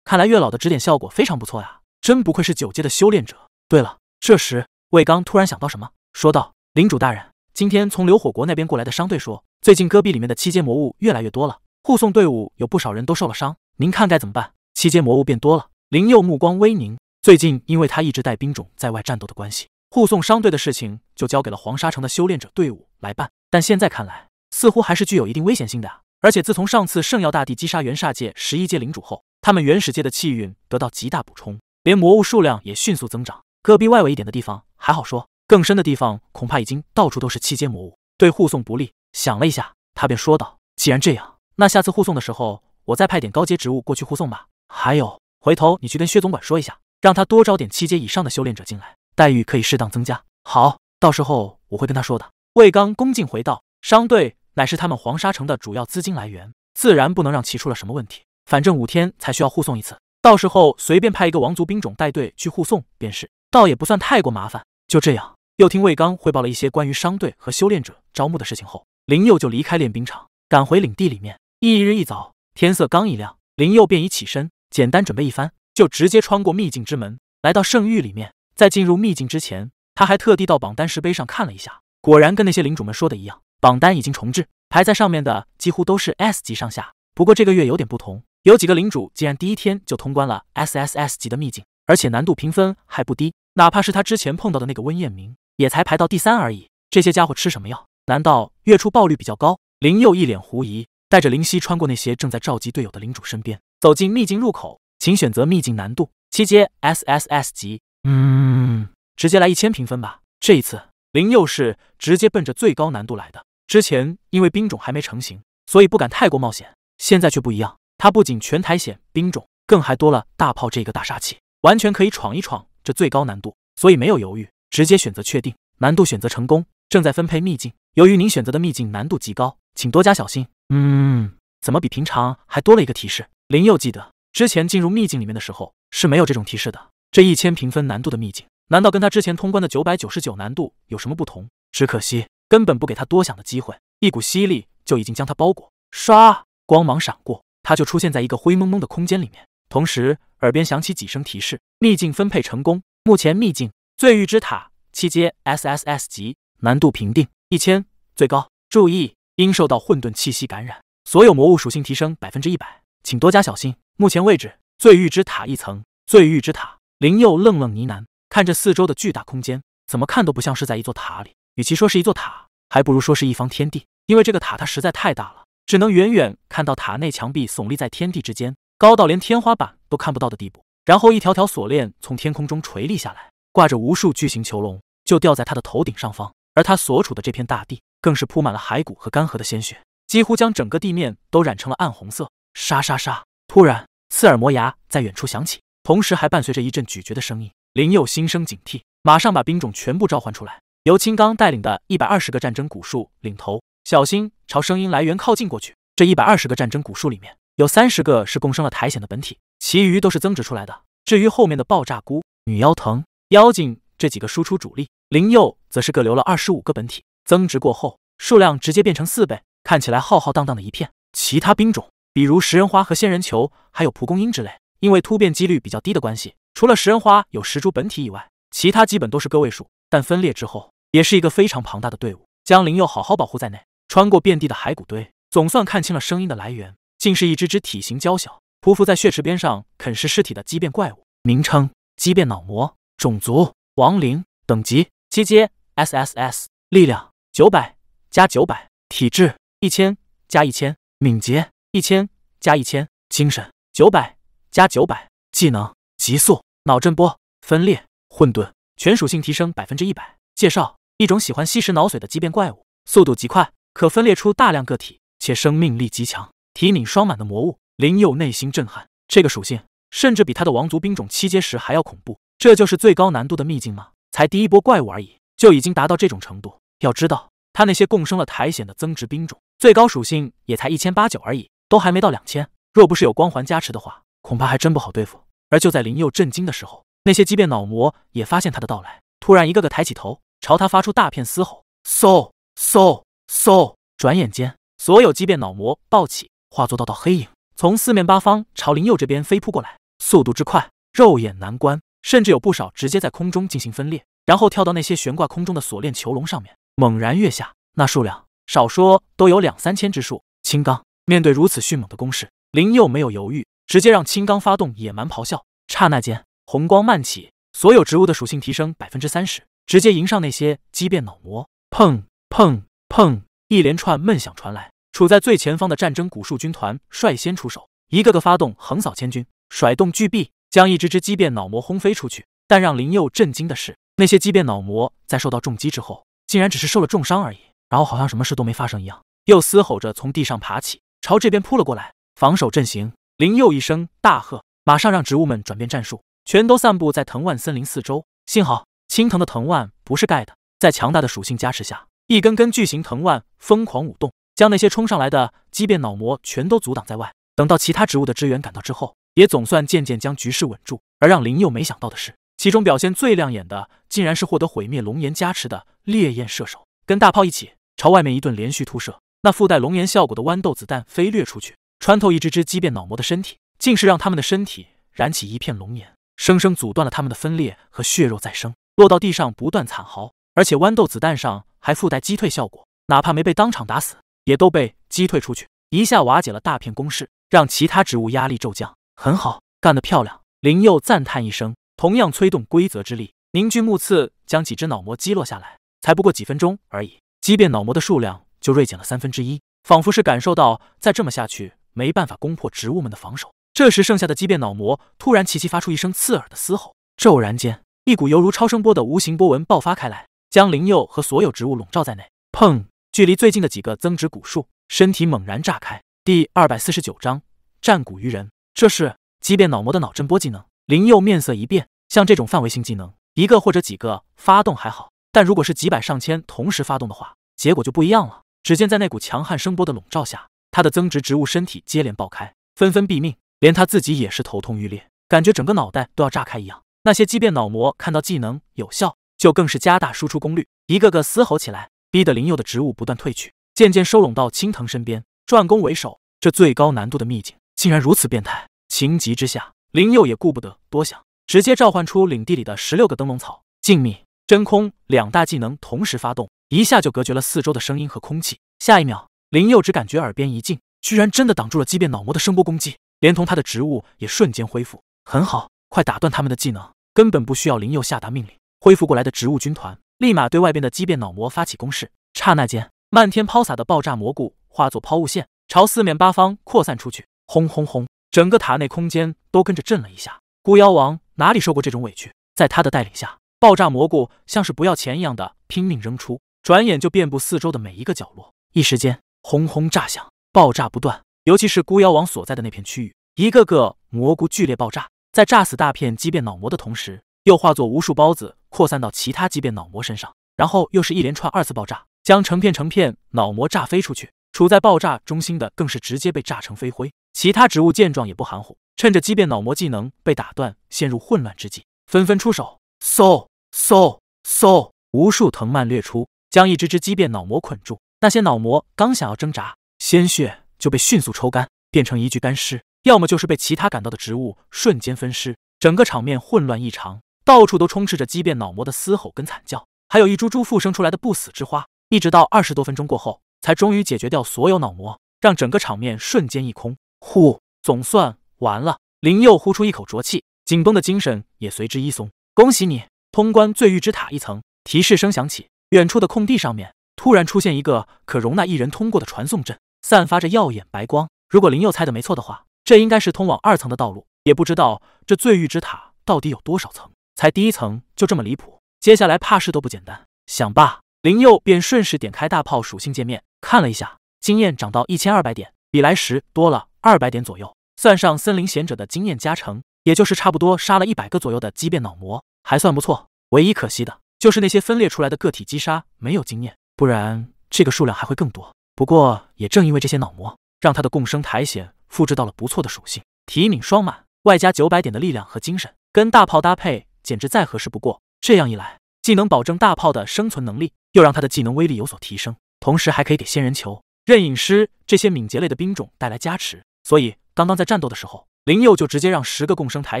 看来月老的指点效果非常不错呀，真不愧是九阶的修炼者。对了。这时，魏刚突然想到什么，说道：“领主大人，今天从流火国那边过来的商队说，最近戈壁里面的七阶魔物越来越多了，护送队伍有不少人都受了伤。您看该怎么办？”七阶魔物变多了，林佑目光微凝。最近，因为他一直带兵种在外战斗的关系，护送商队的事情就交给了黄沙城的修炼者队伍来办。但现在看来，似乎还是具有一定危险性的。而且，自从上次圣耀大帝击杀元煞界十一阶领主后，他们原始界的气运得到极大补充，连魔物数量也迅速增长。戈壁外围一点的地方还好说，更深的地方恐怕已经到处都是七阶魔物，对护送不利。想了一下，他便说道：“既然这样，那下次护送的时候，我再派点高阶植物过去护送吧。还有，回头你去跟薛总管说一下，让他多招点七阶以上的修炼者进来，待遇可以适当增加。”好，到时候我会跟他说的。魏刚恭敬回道：“商队乃是他们黄沙城的主要资金来源，自然不能让其出了什么问题。反正五天才需要护送一次，到时候随便派一个王族兵种带队去护送便是。”倒也不算太过麻烦。就这样，又听魏刚汇报了一些关于商队和修炼者招募的事情后，林佑就离开练兵场，赶回领地里面。翌日一早，天色刚一亮，林佑便已起身，简单准备一番，就直接穿过秘境之门，来到圣域里面。在进入秘境之前，他还特地到榜单石碑上看了一下，果然跟那些领主们说的一样，榜单已经重置，排在上面的几乎都是 S 级上下。不过这个月有点不同，有几个领主竟然第一天就通关了 SSS 级的秘境。而且难度评分还不低，哪怕是他之前碰到的那个温彦明，也才排到第三而已。这些家伙吃什么药？难道月初爆率比较高？林佑一脸狐疑，带着林夕穿过那些正在召集队友的领主身边，走进秘境入口。请选择秘境难度七阶 S S S 级。嗯，直接来一千评分吧。这一次，林佑是直接奔着最高难度来的。之前因为兵种还没成型，所以不敢太过冒险。现在却不一样，他不仅全苔藓兵种，更还多了大炮这个大杀器。完全可以闯一闯这最高难度，所以没有犹豫，直接选择确定难度选择成功。正在分配秘境，由于您选择的秘境难度极高，请多加小心。嗯，怎么比平常还多了一个提示？林佑记得之前进入秘境里面的时候是没有这种提示的。这一千评分难度的秘境，难道跟他之前通关的九百九十九难度有什么不同？只可惜根本不给他多想的机会，一股吸力就已经将他包裹。唰，光芒闪过，他就出现在一个灰蒙蒙的空间里面。同时，耳边响起几声提示：秘境分配成功。目前秘境罪玉之塔七阶 S S S 级难度评定一千最高。注意，因受到混沌气息感染，所有魔物属性提升百分之一百，请多加小心。目前位置：罪玉之塔一层。罪玉之塔，灵佑愣愣呢喃，看着四周的巨大空间，怎么看都不像是在一座塔里。与其说是一座塔，还不如说是一方天地，因为这个塔它实在太大了，只能远远看到塔内墙壁耸立在天地之间。高到连天花板都看不到的地步，然后一条条锁链从天空中垂立下来，挂着无数巨型囚笼，就吊在他的头顶上方。而他所处的这片大地，更是铺满了骸骨和干涸的鲜血，几乎将整个地面都染成了暗红色。沙沙沙！突然，刺耳磨牙在远处响起，同时还伴随着一阵咀嚼的声音。林佑心生警惕，马上把兵种全部召唤出来，由青刚带领的一百二十个战争古树领头，小心朝声音来源靠近过去。这一百二十个战争古树里面。有三十个是共生了苔藓的本体，其余都是增值出来的。至于后面的爆炸菇、女妖藤、妖精这几个输出主力，灵佑则是各留了二十五个本体，增值过后数量直接变成四倍，看起来浩浩荡荡的一片。其他兵种，比如食人花和仙人球，还有蒲公英之类，因为突变几率比较低的关系，除了食人花有十株本体以外，其他基本都是个位数。但分裂之后，也是一个非常庞大的队伍，将灵佑好好保护在内。穿过遍地的骸骨堆，总算看清了声音的来源。竟是一只只体型娇小、匍匐在血池边上啃食尸体的畸变怪物。名称：畸变脑魔。种族：亡灵。等级：七阶 SSS。力量：九百加九百。体质：一千加一千。敏捷：一千加一千。精神：九百加九百。技能：极速、脑震波、分裂、混沌。全属性提升百分之一百。介绍：一种喜欢吸食脑髓的畸变怪物，速度极快，可分裂出大量个体，且生命力极强。提敏双满的魔物，林佑内心震撼。这个属性甚至比他的王族兵种七阶时还要恐怖。这就是最高难度的秘境吗？才第一波怪物而已，就已经达到这种程度。要知道，他那些共生了苔藓的增值兵种，最高属性也才一千八九而已，都还没到两千。若不是有光环加持的话，恐怕还真不好对付。而就在林佑震惊的时候，那些畸变脑魔也发现他的到来，突然一个个抬起头，朝他发出大片嘶吼。嗖嗖嗖！转眼间，所有畸变脑魔暴起。化作道道黑影，从四面八方朝林佑这边飞扑过来，速度之快，肉眼难观，甚至有不少直接在空中进行分裂，然后跳到那些悬挂空中的锁链囚笼上面，猛然跃下。那数量少说都有两三千之数。青钢面对如此迅猛的攻势，林佑没有犹豫，直接让青钢发动野蛮咆哮，刹那间红光漫起，所有植物的属性提升百分之三十，直接迎上那些畸变脑魔。砰砰砰，一连串闷响传来。处在最前方的战争古树军团率先出手，一个个发动横扫千军，甩动巨臂，将一只只畸变脑膜轰飞出去。但让林佑震惊的是，那些畸变脑膜在受到重击之后，竟然只是受了重伤而已，然后好像什么事都没发生一样，又嘶吼着从地上爬起，朝这边扑了过来。防守阵型，林佑一声大喝，马上让植物们转变战术，全都散布在藤蔓森林四周。幸好青藤的藤蔓不是盖的，在强大的属性加持下，一根根巨型藤蔓疯狂舞动。将那些冲上来的畸变脑膜全都阻挡在外。等到其他植物的支援赶到之后，也总算渐渐将局势稳住。而让林佑没想到的是，其中表现最亮眼的，竟然是获得毁灭龙炎加持的烈焰射手，跟大炮一起朝外面一顿连续突射。那附带龙炎效果的豌豆子弹飞掠出去，穿透一只只畸变脑膜的身体，竟是让他们的身体燃起一片龙炎，生生阻断了他们的分裂和血肉再生，落到地上不断惨嚎。而且豌豆子弹上还附带击退效果，哪怕没被当场打死。也都被击退出去，一下瓦解了大片攻势，让其他植物压力骤降。很好，干得漂亮！灵佑赞叹一声，同样催动规则之力，凝聚木刺，将几只脑膜击落下来。才不过几分钟而已，畸变脑膜的数量就锐减了三分之一，仿佛是感受到再这么下去没办法攻破植物们的防守。这时，剩下的畸变脑膜突然齐齐发出一声刺耳的嘶吼，骤然间，一股犹如超声波的无形波纹爆发开来，将灵佑和所有植物笼罩在内。砰！距离最近的几个增值古树身体猛然炸开。第二百四十九章战鼓于人，这是畸变脑膜的脑震波技能。林佑面色一变，像这种范围性技能，一个或者几个发动还好，但如果是几百上千同时发动的话，结果就不一样了。只见在那股强悍声波的笼罩下，他的增值植物身体接连爆开，纷纷毙命，连他自己也是头痛欲裂，感觉整个脑袋都要炸开一样。那些畸变脑膜看到技能有效，就更是加大输出功率，一个个嘶吼起来。逼得林佑的植物不断退去，渐渐收拢到青藤身边。转攻为守，这最高难度的秘境竟然如此变态！情急之下，林佑也顾不得多想，直接召唤出领地里的十六个灯笼草，静谧、真空两大技能同时发动，一下就隔绝了四周的声音和空气。下一秒，林佑只感觉耳边一静，居然真的挡住了畸变脑膜的声波攻击，连同他的植物也瞬间恢复。很好，快打断他们的技能！根本不需要林佑下达命令，恢复过来的植物军团。立马对外边的畸变脑膜发起攻势，刹那间，漫天抛洒的爆炸蘑菇化作抛物线，朝四面八方扩散出去。轰轰轰！整个塔内空间都跟着震了一下。孤妖王哪里受过这种委屈？在他的带领下，爆炸蘑菇像是不要钱一样的拼命扔出，转眼就遍布四周的每一个角落。一时间，轰轰炸响，爆炸不断。尤其是孤妖王所在的那片区域，一个个蘑菇剧烈爆炸，在炸死大片畸变脑膜的同时，又化作无数孢子。扩散到其他畸变脑膜身上，然后又是一连串二次爆炸，将成片成片脑膜炸飞出去。处在爆炸中心的更是直接被炸成飞灰。其他植物见状也不含糊，趁着畸变脑膜技能被打断、陷入混乱之际，纷纷出手。嗖嗖嗖，无数藤蔓掠出，将一只只畸变脑膜捆住。那些脑膜刚想要挣扎，鲜血就被迅速抽干，变成一具干尸；要么就是被其他赶到的植物瞬间分尸。整个场面混乱异常。到处都充斥着畸变脑膜的嘶吼跟惨叫，还有一株株复生出来的不死之花。一直到二十多分钟过后，才终于解决掉所有脑膜，让整个场面瞬间一空。呼，总算完了。林佑呼出一口浊气，紧绷的精神也随之一松。恭喜你通关罪域之塔一层。提示声响起，远处的空地上面突然出现一个可容纳一人通过的传送阵，散发着耀眼白光。如果林佑猜的没错的话，这应该是通往二层的道路。也不知道这罪域之塔到底有多少层。才第一层就这么离谱，接下来怕是都不简单。想罢，林佑便顺势点开大炮属性界面，看了一下，经验涨到一千二百点，比来时多了二百点左右。算上森林贤者的经验加成，也就是差不多杀了一百个左右的畸变脑膜，还算不错。唯一可惜的就是那些分裂出来的个体击杀没有经验，不然这个数量还会更多。不过也正因为这些脑膜，让他的共生苔藓复制到了不错的属性，提敏双满，外加九百点的力量和精神，跟大炮搭配。简直再合适不过。这样一来，既能保证大炮的生存能力，又让他的技能威力有所提升，同时还可以给仙人球、任影师这些敏捷类的兵种带来加持。所以，刚刚在战斗的时候，林佑就直接让十个共生苔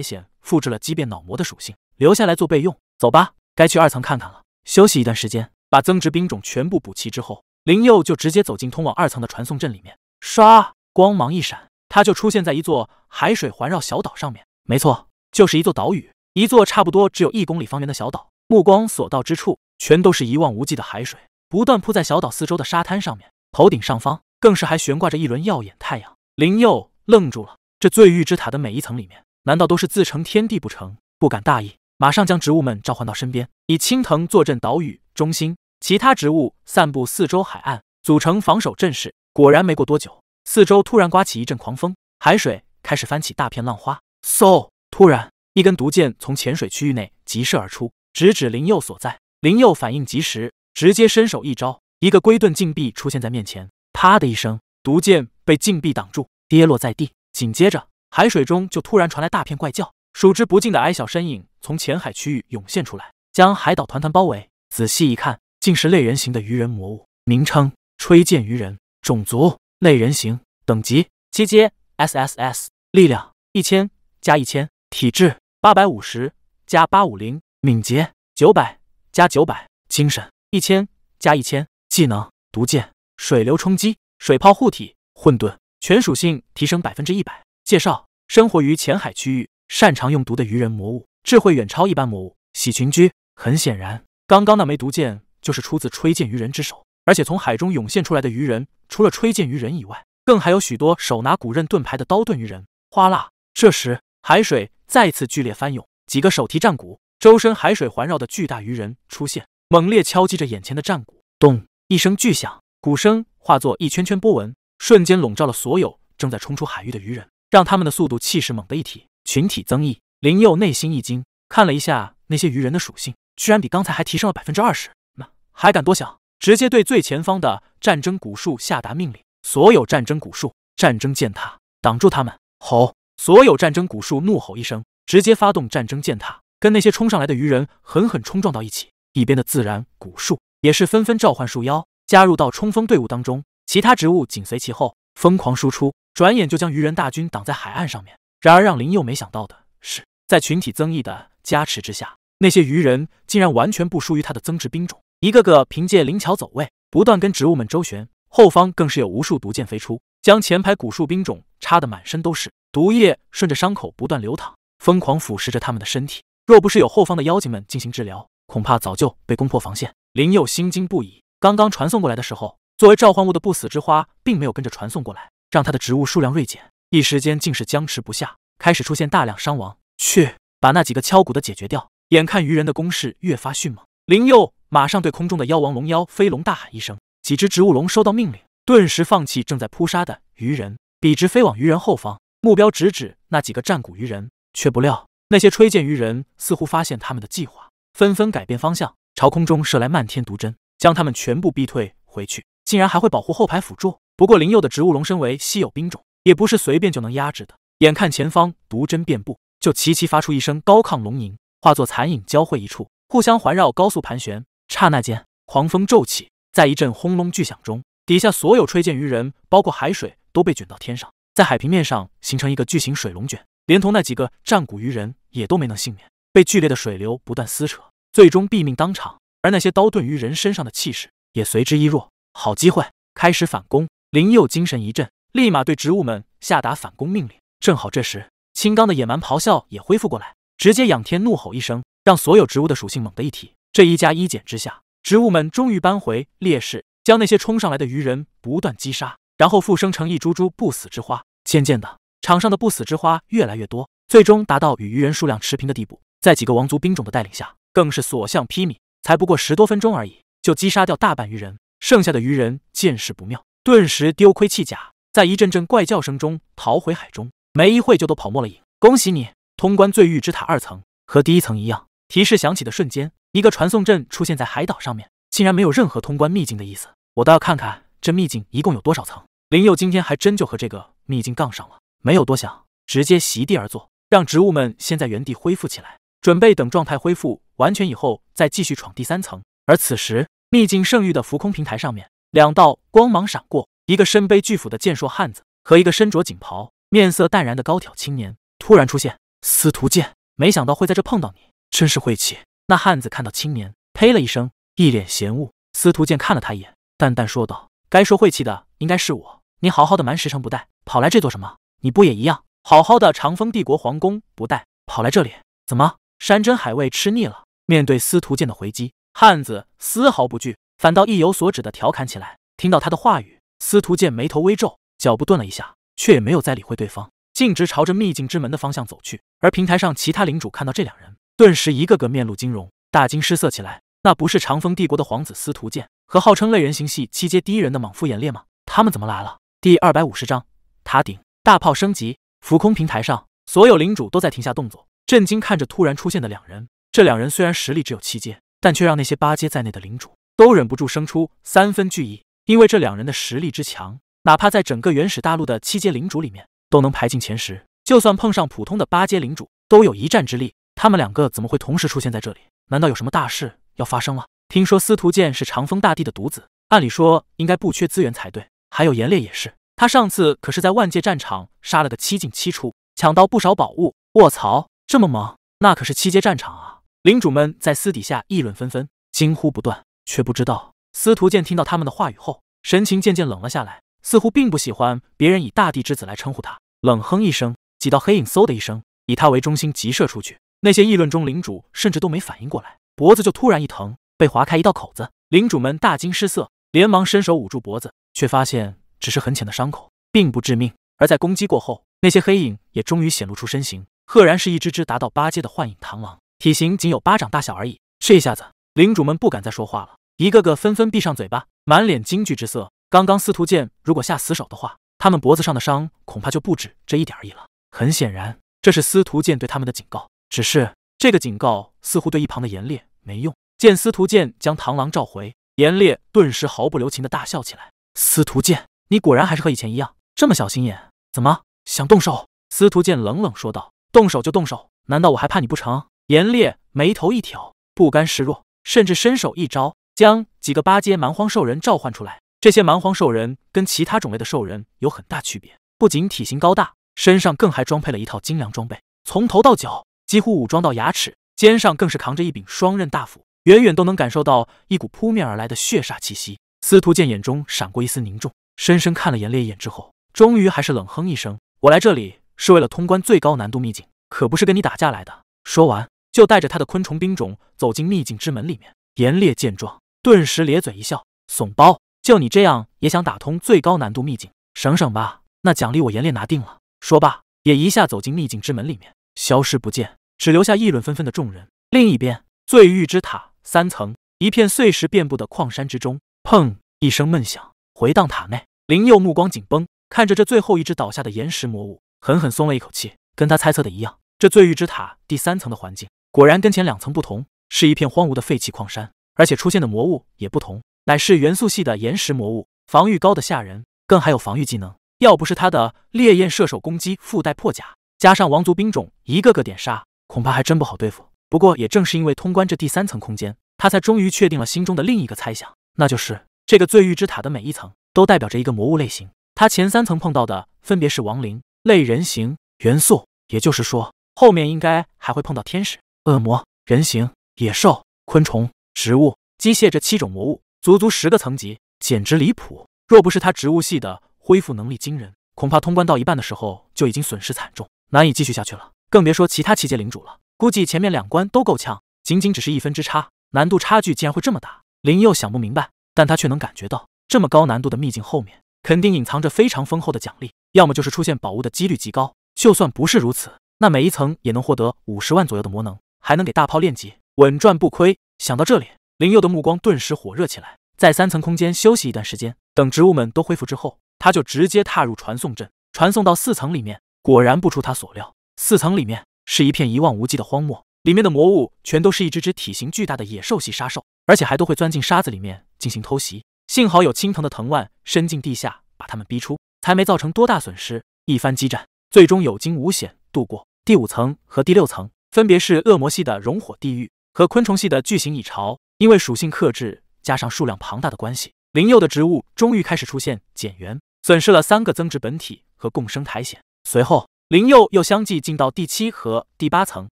藓复制了畸变脑膜的属性，留下来做备用。走吧，该去二层看看了。休息一段时间，把增值兵种全部补齐之后，林佑就直接走进通往二层的传送阵里面。唰，光芒一闪，他就出现在一座海水环绕小岛上面。没错，就是一座岛屿。一座差不多只有一公里方圆的小岛，目光所到之处，全都是一望无际的海水，不断铺在小岛四周的沙滩上面。头顶上方更是还悬挂着一轮耀眼太阳。林佑愣住了：这罪玉之塔的每一层里面，难道都是自成天地不成？不敢大意，马上将植物们召唤到身边，以青藤坐镇岛屿中心，其他植物散布四周海岸，组成防守阵势。果然，没过多久，四周突然刮起一阵狂风，海水开始翻起大片浪花。嗖！突然。一根毒箭从潜水区域内急射而出，直指林佑所在。林佑反应及时，直接伸手一招，一个龟盾禁闭出现在面前。啪的一声，毒箭被禁闭挡住，跌落在地。紧接着，海水中就突然传来大片怪叫，数之不尽的矮小身影从浅海区域涌现出来，将海岛团团包围。仔细一看，竟是类人形的鱼人魔物。名称：吹剑鱼人。种族：类人形。等级：七阶 S S S。力量：一千加一千。体质。八百五十加八五零，敏捷九百加九百，精神一千加一千，技能：毒箭、水流冲击、水泡护体、混沌。全属性提升百分之一百。介绍：生活于浅海区域，擅长用毒的鱼人魔物，智慧远超一般魔物，喜群居。很显然，刚刚那枚毒箭就是出自吹剑鱼人之手。而且从海中涌现出来的鱼人，除了吹剑鱼人以外，更还有许多手拿古刃盾牌的刀盾鱼人。哗啦！这时海水。再次剧烈翻涌，几个手提战鼓、周身海水环绕的巨大鱼人出现，猛烈敲击着眼前的战鼓。咚！一声巨响，鼓声化作一圈圈波纹，瞬间笼罩了所有正在冲出海域的鱼人，让他们的速度、气势猛的一提，群体增益。林佑内心一惊，看了一下那些鱼人的属性，居然比刚才还提升了百分之二十。那还敢多想？直接对最前方的战争古树下达命令：所有战争古树，战争践踏，挡住他们！吼！所有战争古树怒吼一声，直接发动战争践踏，跟那些冲上来的鱼人狠狠冲撞到一起。一边的自然古树也是纷纷召唤树妖，加入到冲锋队伍当中。其他植物紧随其后，疯狂输出，转眼就将鱼人大军挡在海岸上面。然而，让林佑没想到的是，在群体增益的加持之下，那些鱼人竟然完全不输于他的增值兵种，一个个凭借灵巧走位，不断跟植物们周旋。后方更是有无数毒箭飞出，将前排古树兵种插得满身都是。毒液顺着伤口不断流淌，疯狂腐蚀着他们的身体。若不是有后方的妖精们进行治疗，恐怕早就被攻破防线。林佑心惊不已，刚刚传送过来的时候，作为召唤物的不死之花并没有跟着传送过来，让他的植物数量锐减，一时间竟是僵持不下，开始出现大量伤亡。去，把那几个敲鼓的解决掉！眼看鱼人的攻势越发迅猛，林佑马上对空中的妖王龙妖飞龙大喊一声，几只植物龙收到命令，顿时放弃正在扑杀的鱼人，笔直飞往鱼人后方。目标直指那几个战鼓鱼人，却不料那些吹箭鱼人似乎发现他们的计划，纷纷改变方向，朝空中射来漫天毒针，将他们全部逼退回去。竟然还会保护后排辅助。不过灵佑的植物龙身为稀有兵种，也不是随便就能压制的。眼看前方毒针遍布，就齐齐发出一声高亢龙吟，化作残影交汇一处，互相环绕，高速盘旋。刹那间，狂风骤起，在一阵轰隆巨响中，底下所有吹箭鱼人，包括海水都被卷到天上。在海平面上形成一个巨型水龙卷，连同那几个战鼓鱼人也都没能幸免，被剧烈的水流不断撕扯，最终毙命当场。而那些刀盾鱼人身上的气势也随之一弱。好机会，开始反攻！林佑精神一振，立马对植物们下达反攻命令。正好这时，青钢的野蛮咆哮也恢复过来，直接仰天怒吼一声，让所有植物的属性猛的一提。这一加一减之下，植物们终于扳回劣势，将那些冲上来的鱼人不断击杀，然后复生成一株株不死之花。渐渐的，场上的不死之花越来越多，最终达到与鱼人数量持平的地步。在几个王族兵种的带领下，更是所向披靡。才不过十多分钟而已，就击杀掉大半鱼人。剩下的鱼人见势不妙，顿时丢盔弃甲，在一阵阵怪叫声中逃回海中。没一会就都跑没了影。恭喜你通关罪域之塔二层，和第一层一样。提示响起的瞬间，一个传送阵出现在海岛上面，竟然没有任何通关秘境的意思。我倒要看看这秘境一共有多少层。林佑今天还真就和这个。你已经杠上了，没有多想，直接席地而坐，让植物们先在原地恢复起来，准备等状态恢复完全以后再继续闯第三层。而此时，秘境圣域的浮空平台上面，两道光芒闪过，一个身背巨斧的健硕汉子和一个身着锦袍、面色淡然的高挑青年突然出现。司徒剑没想到会在这碰到你，真是晦气！那汉子看到青年，呸了一声，一脸嫌恶。司徒剑看了他一眼，淡淡说道：“该说晦气的应该是我，你好好的蛮时辰不待，跑来这做什么？你不也一样？好好的长风帝国皇宫不待，跑来这里怎么？山珍海味吃腻了？面对司徒剑的回击，汉子丝毫不惧，反倒意有所指的调侃起来。听到他的话语，司徒剑眉头微皱，脚步顿了一下，却也没有再理会对方，径直朝着秘境之门的方向走去。而平台上其他领主看到这两人，顿时一个个面露惊容，大惊失色起来。那不是长风帝国的皇子司徒剑和号称类人形系七阶第一人的莽夫严烈吗？他们怎么来了？第二百五十章。塔顶大炮升级，浮空平台上，所有领主都在停下动作，震惊看着突然出现的两人。这两人虽然实力只有七阶，但却让那些八阶在内的领主都忍不住生出三分惧意，因为这两人的实力之强，哪怕在整个原始大陆的七阶领主里面，都能排进前十。就算碰上普通的八阶领主，都有一战之力。他们两个怎么会同时出现在这里？难道有什么大事要发生了？听说司徒剑是长风大帝的独子，按理说应该不缺资源才对。还有严烈也是。他上次可是在万界战场杀了个七进七出，抢到不少宝物。卧槽，这么猛！那可是七阶战场啊！领主们在私底下议论纷纷，惊呼不断，却不知道司徒剑听到他们的话语后，神情渐渐冷了下来，似乎并不喜欢别人以大地之子来称呼他。冷哼一声，几道黑影嗖的一声以他为中心急射出去。那些议论中，领主甚至都没反应过来，脖子就突然一疼，被划开一道口子。领主们大惊失色，连忙伸手捂住脖子，却发现。只是很浅的伤口，并不致命。而在攻击过后，那些黑影也终于显露出身形，赫然是一只只达到八阶的幻影螳螂，体型仅有巴掌大小而已。这下子，领主们不敢再说话了，一个个纷纷闭上嘴巴，满脸惊惧之色。刚刚司徒剑如果下死手的话，他们脖子上的伤恐怕就不止这一点而已了。很显然，这是司徒剑对他们的警告。只是这个警告似乎对一旁的严烈没用。见司徒剑将螳螂召回，严烈顿时毫不留情的大笑起来。司徒剑。你果然还是和以前一样这么小心眼，怎么想动手？司徒剑冷冷说道：“动手就动手，难道我还怕你不成？”严烈眉头一挑，不甘示弱，甚至伸手一招，将几个八阶蛮荒兽人召唤出来。这些蛮荒兽人跟其他种类的兽人有很大区别，不仅体型高大，身上更还装配了一套精良装备，从头到脚几乎武装到牙齿，肩上更是扛着一柄双刃大斧，远远都能感受到一股扑面而来的血煞气息。司徒剑眼中闪过一丝凝重。深深看了严烈一眼之后，终于还是冷哼一声：“我来这里是为了通关最高难度秘境，可不是跟你打架来的。”说完，就带着他的昆虫兵种走进秘境之门里面。严烈见状，顿时咧嘴一笑：“怂包，就你这样也想打通最高难度秘境？省省吧！那奖励我严烈拿定了。”说罢，也一下走进秘境之门里面，消失不见，只留下议论纷纷的众人。另一边，醉玉之塔三层，一片碎石遍布的矿山之中，砰一声闷响回荡塔内。林佑目光紧绷，看着这最后一只倒下的岩石魔物，狠狠松了一口气。跟他猜测的一样，这罪域之塔第三层的环境果然跟前两层不同，是一片荒芜的废弃矿山，而且出现的魔物也不同，乃是元素系的岩石魔物，防御高的吓人，更还有防御技能。要不是他的烈焰射手攻击附带破甲，加上王族兵种一个个点杀，恐怕还真不好对付。不过也正是因为通关这第三层空间，他才终于确定了心中的另一个猜想，那就是这个罪域之塔的每一层。都代表着一个魔物类型，他前三层碰到的分别是亡灵、类人形、元素，也就是说，后面应该还会碰到天使、恶魔、人形、野兽、昆虫、植物、机械这七种魔物，足足十个层级，简直离谱。若不是他植物系的恢复能力惊人，恐怕通关到一半的时候就已经损失惨重，难以继续下去了。更别说其他七阶领主了，估计前面两关都够呛。仅仅只是一分之差，难度差距竟然会这么大，林佑想不明白，但他却能感觉到。这么高难度的秘境后面肯定隐藏着非常丰厚的奖励，要么就是出现宝物的几率极高，就算不是如此，那每一层也能获得五十万左右的魔能，还能给大炮练级，稳赚不亏。想到这里，林佑的目光顿时火热起来，在三层空间休息一段时间，等植物们都恢复之后，他就直接踏入传送阵，传送到四层里面。果然不出他所料，四层里面是一片一望无际的荒漠，里面的魔物全都是一只只体型巨大的野兽系杀兽，而且还都会钻进沙子里面进行偷袭。幸好有青藤的藤蔓伸进地下，把他们逼出，才没造成多大损失。一番激战，最终有惊无险度过第五层和第六层，分别是恶魔系的熔火地狱和昆虫系的巨型蚁巢。因为属性克制加上数量庞大的关系，灵幼的植物终于开始出现减员，损失了三个增值本体和共生苔藓。随后，灵幼又相继进到第七和第八层，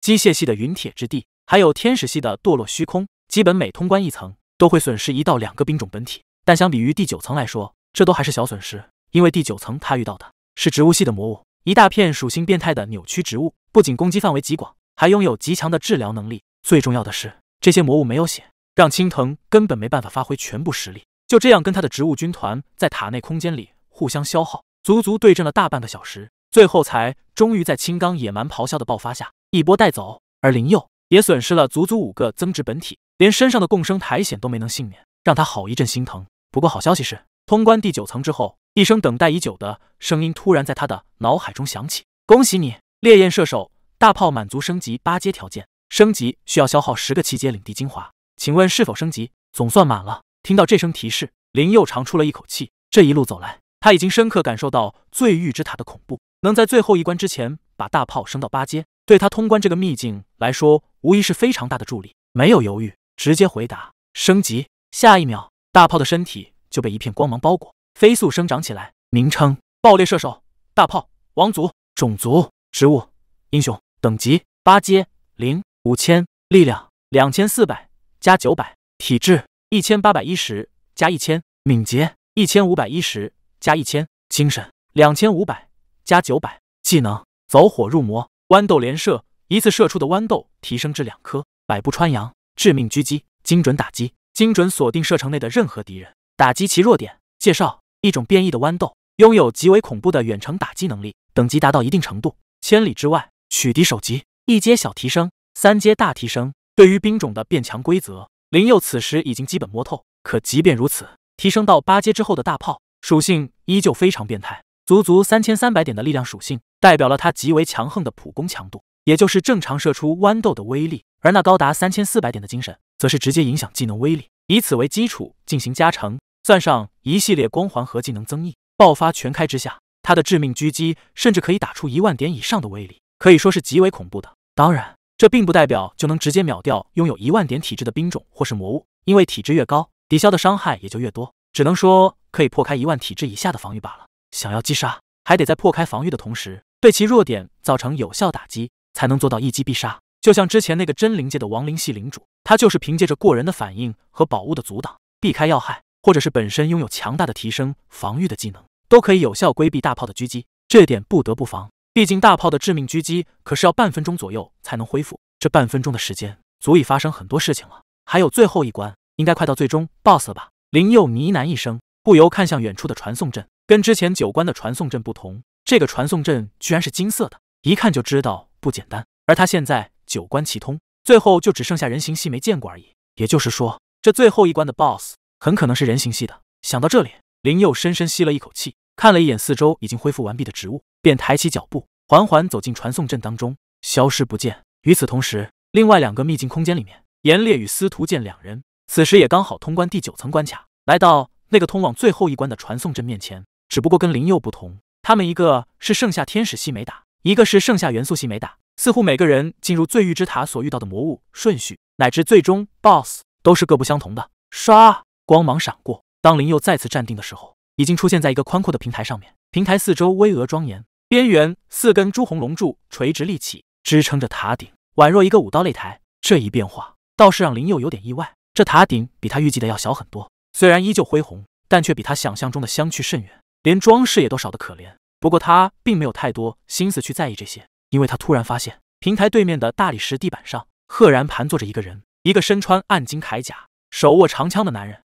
机械系的陨铁之地，还有天使系的堕落虚空。基本每通关一层，都会损失一到两个兵种本体。但相比于第九层来说，这都还是小损失。因为第九层他遇到的是植物系的魔物，一大片属性变态的扭曲植物，不仅攻击范围极广，还拥有极强的治疗能力。最重要的是，这些魔物没有血，让青藤根本没办法发挥全部实力。就这样，跟他的植物军团在塔内空间里互相消耗，足足对阵了大半个小时，最后才终于在青钢野蛮咆哮的爆发下一波带走。而灵佑也损失了足足五个增值本体，连身上的共生苔藓都没能幸免，让他好一阵心疼。不过，好消息是，通关第九层之后，一声等待已久的声音突然在他的脑海中响起：“恭喜你，烈焰射手大炮满足升级八阶条件，升级需要消耗十个七阶领地精华，请问是否升级？”总算满了。听到这声提示，林佑长出了一口气。这一路走来，他已经深刻感受到罪域之塔的恐怖，能在最后一关之前把大炮升到八阶，对他通关这个秘境来说，无疑是非常大的助力。没有犹豫，直接回答：“升级。”下一秒。大炮的身体就被一片光芒包裹，飞速生长起来。名称：爆裂射手。大炮，王族，种族：植物，英雄，等级：八阶零五千，力量：两千四百加九百，体质：一千八百一十加一千，敏捷：一千五百一十加一千，精神：两千五百加九百。技能：走火入魔，豌豆连射，一次射出的豌豆提升至两颗；百步穿杨，致命狙击，精准打击。精准锁定射程内的任何敌人，打击其弱点。介绍一种变异的豌豆，拥有极为恐怖的远程打击能力。等级达到一定程度，千里之外取敌首级。一阶小提升，三阶大提升。对于兵种的变强规则，林佑此时已经基本摸透。可即便如此，提升到八阶之后的大炮属性依旧非常变态，足足三千三百点的力量属性，代表了它极为强横的普攻强度，也就是正常射出豌豆的威力。而那高达三千四百点的精神。则是直接影响技能威力，以此为基础进行加成。算上一系列光环和技能增益，爆发全开之下，他的致命狙击甚至可以打出一万点以上的威力，可以说是极为恐怖的。当然，这并不代表就能直接秒掉拥有一万点体质的兵种或是魔物，因为体质越高，抵消的伤害也就越多。只能说可以破开一万体质以下的防御罢了。想要击杀，还得在破开防御的同时，对其弱点造成有效打击，才能做到一击必杀。就像之前那个真灵界的亡灵系领主。他就是凭借着过人的反应和宝物的阻挡，避开要害，或者是本身拥有强大的提升防御的技能，都可以有效规避大炮的狙击。这点不得不防，毕竟大炮的致命狙击可是要半分钟左右才能恢复，这半分钟的时间足以发生很多事情了。还有最后一关，应该快到最终 boss 了吧？林佑呢喃一声，不由看向远处的传送阵，跟之前九关的传送阵不同，这个传送阵居然是金色的，一看就知道不简单。而他现在九关齐通。最后就只剩下人形系没见过而已，也就是说，这最后一关的 boss 很可能是人形系的。想到这里，林佑深深吸了一口气，看了一眼四周已经恢复完毕的植物，便抬起脚步，缓缓走进传送阵当中，消失不见。与此同时，另外两个秘境空间里面，严烈与司徒剑两人此时也刚好通关第九层关卡，来到那个通往最后一关的传送阵面前。只不过跟林佑不同，他们一个是剩下天使系没打，一个是剩下元素系没打。似乎每个人进入最玉之塔所遇到的魔物顺序，乃至最终 BOSS 都是各不相同的。唰，光芒闪过，当林佑再次站定的时候，已经出现在一个宽阔的平台上面。平台四周巍峨庄严，边缘四根朱红龙柱垂直立起，支撑着塔顶，宛若一个武道擂台。这一变化倒是让林佑有点意外。这塔顶比他预计的要小很多，虽然依旧恢宏，但却比他想象中的相去甚远，连装饰也都少得可怜。不过他并没有太多心思去在意这些。因为他突然发现，平台对面的大理石地板上，赫然盘坐着一个人，一个身穿暗金铠甲、手握长枪的男人。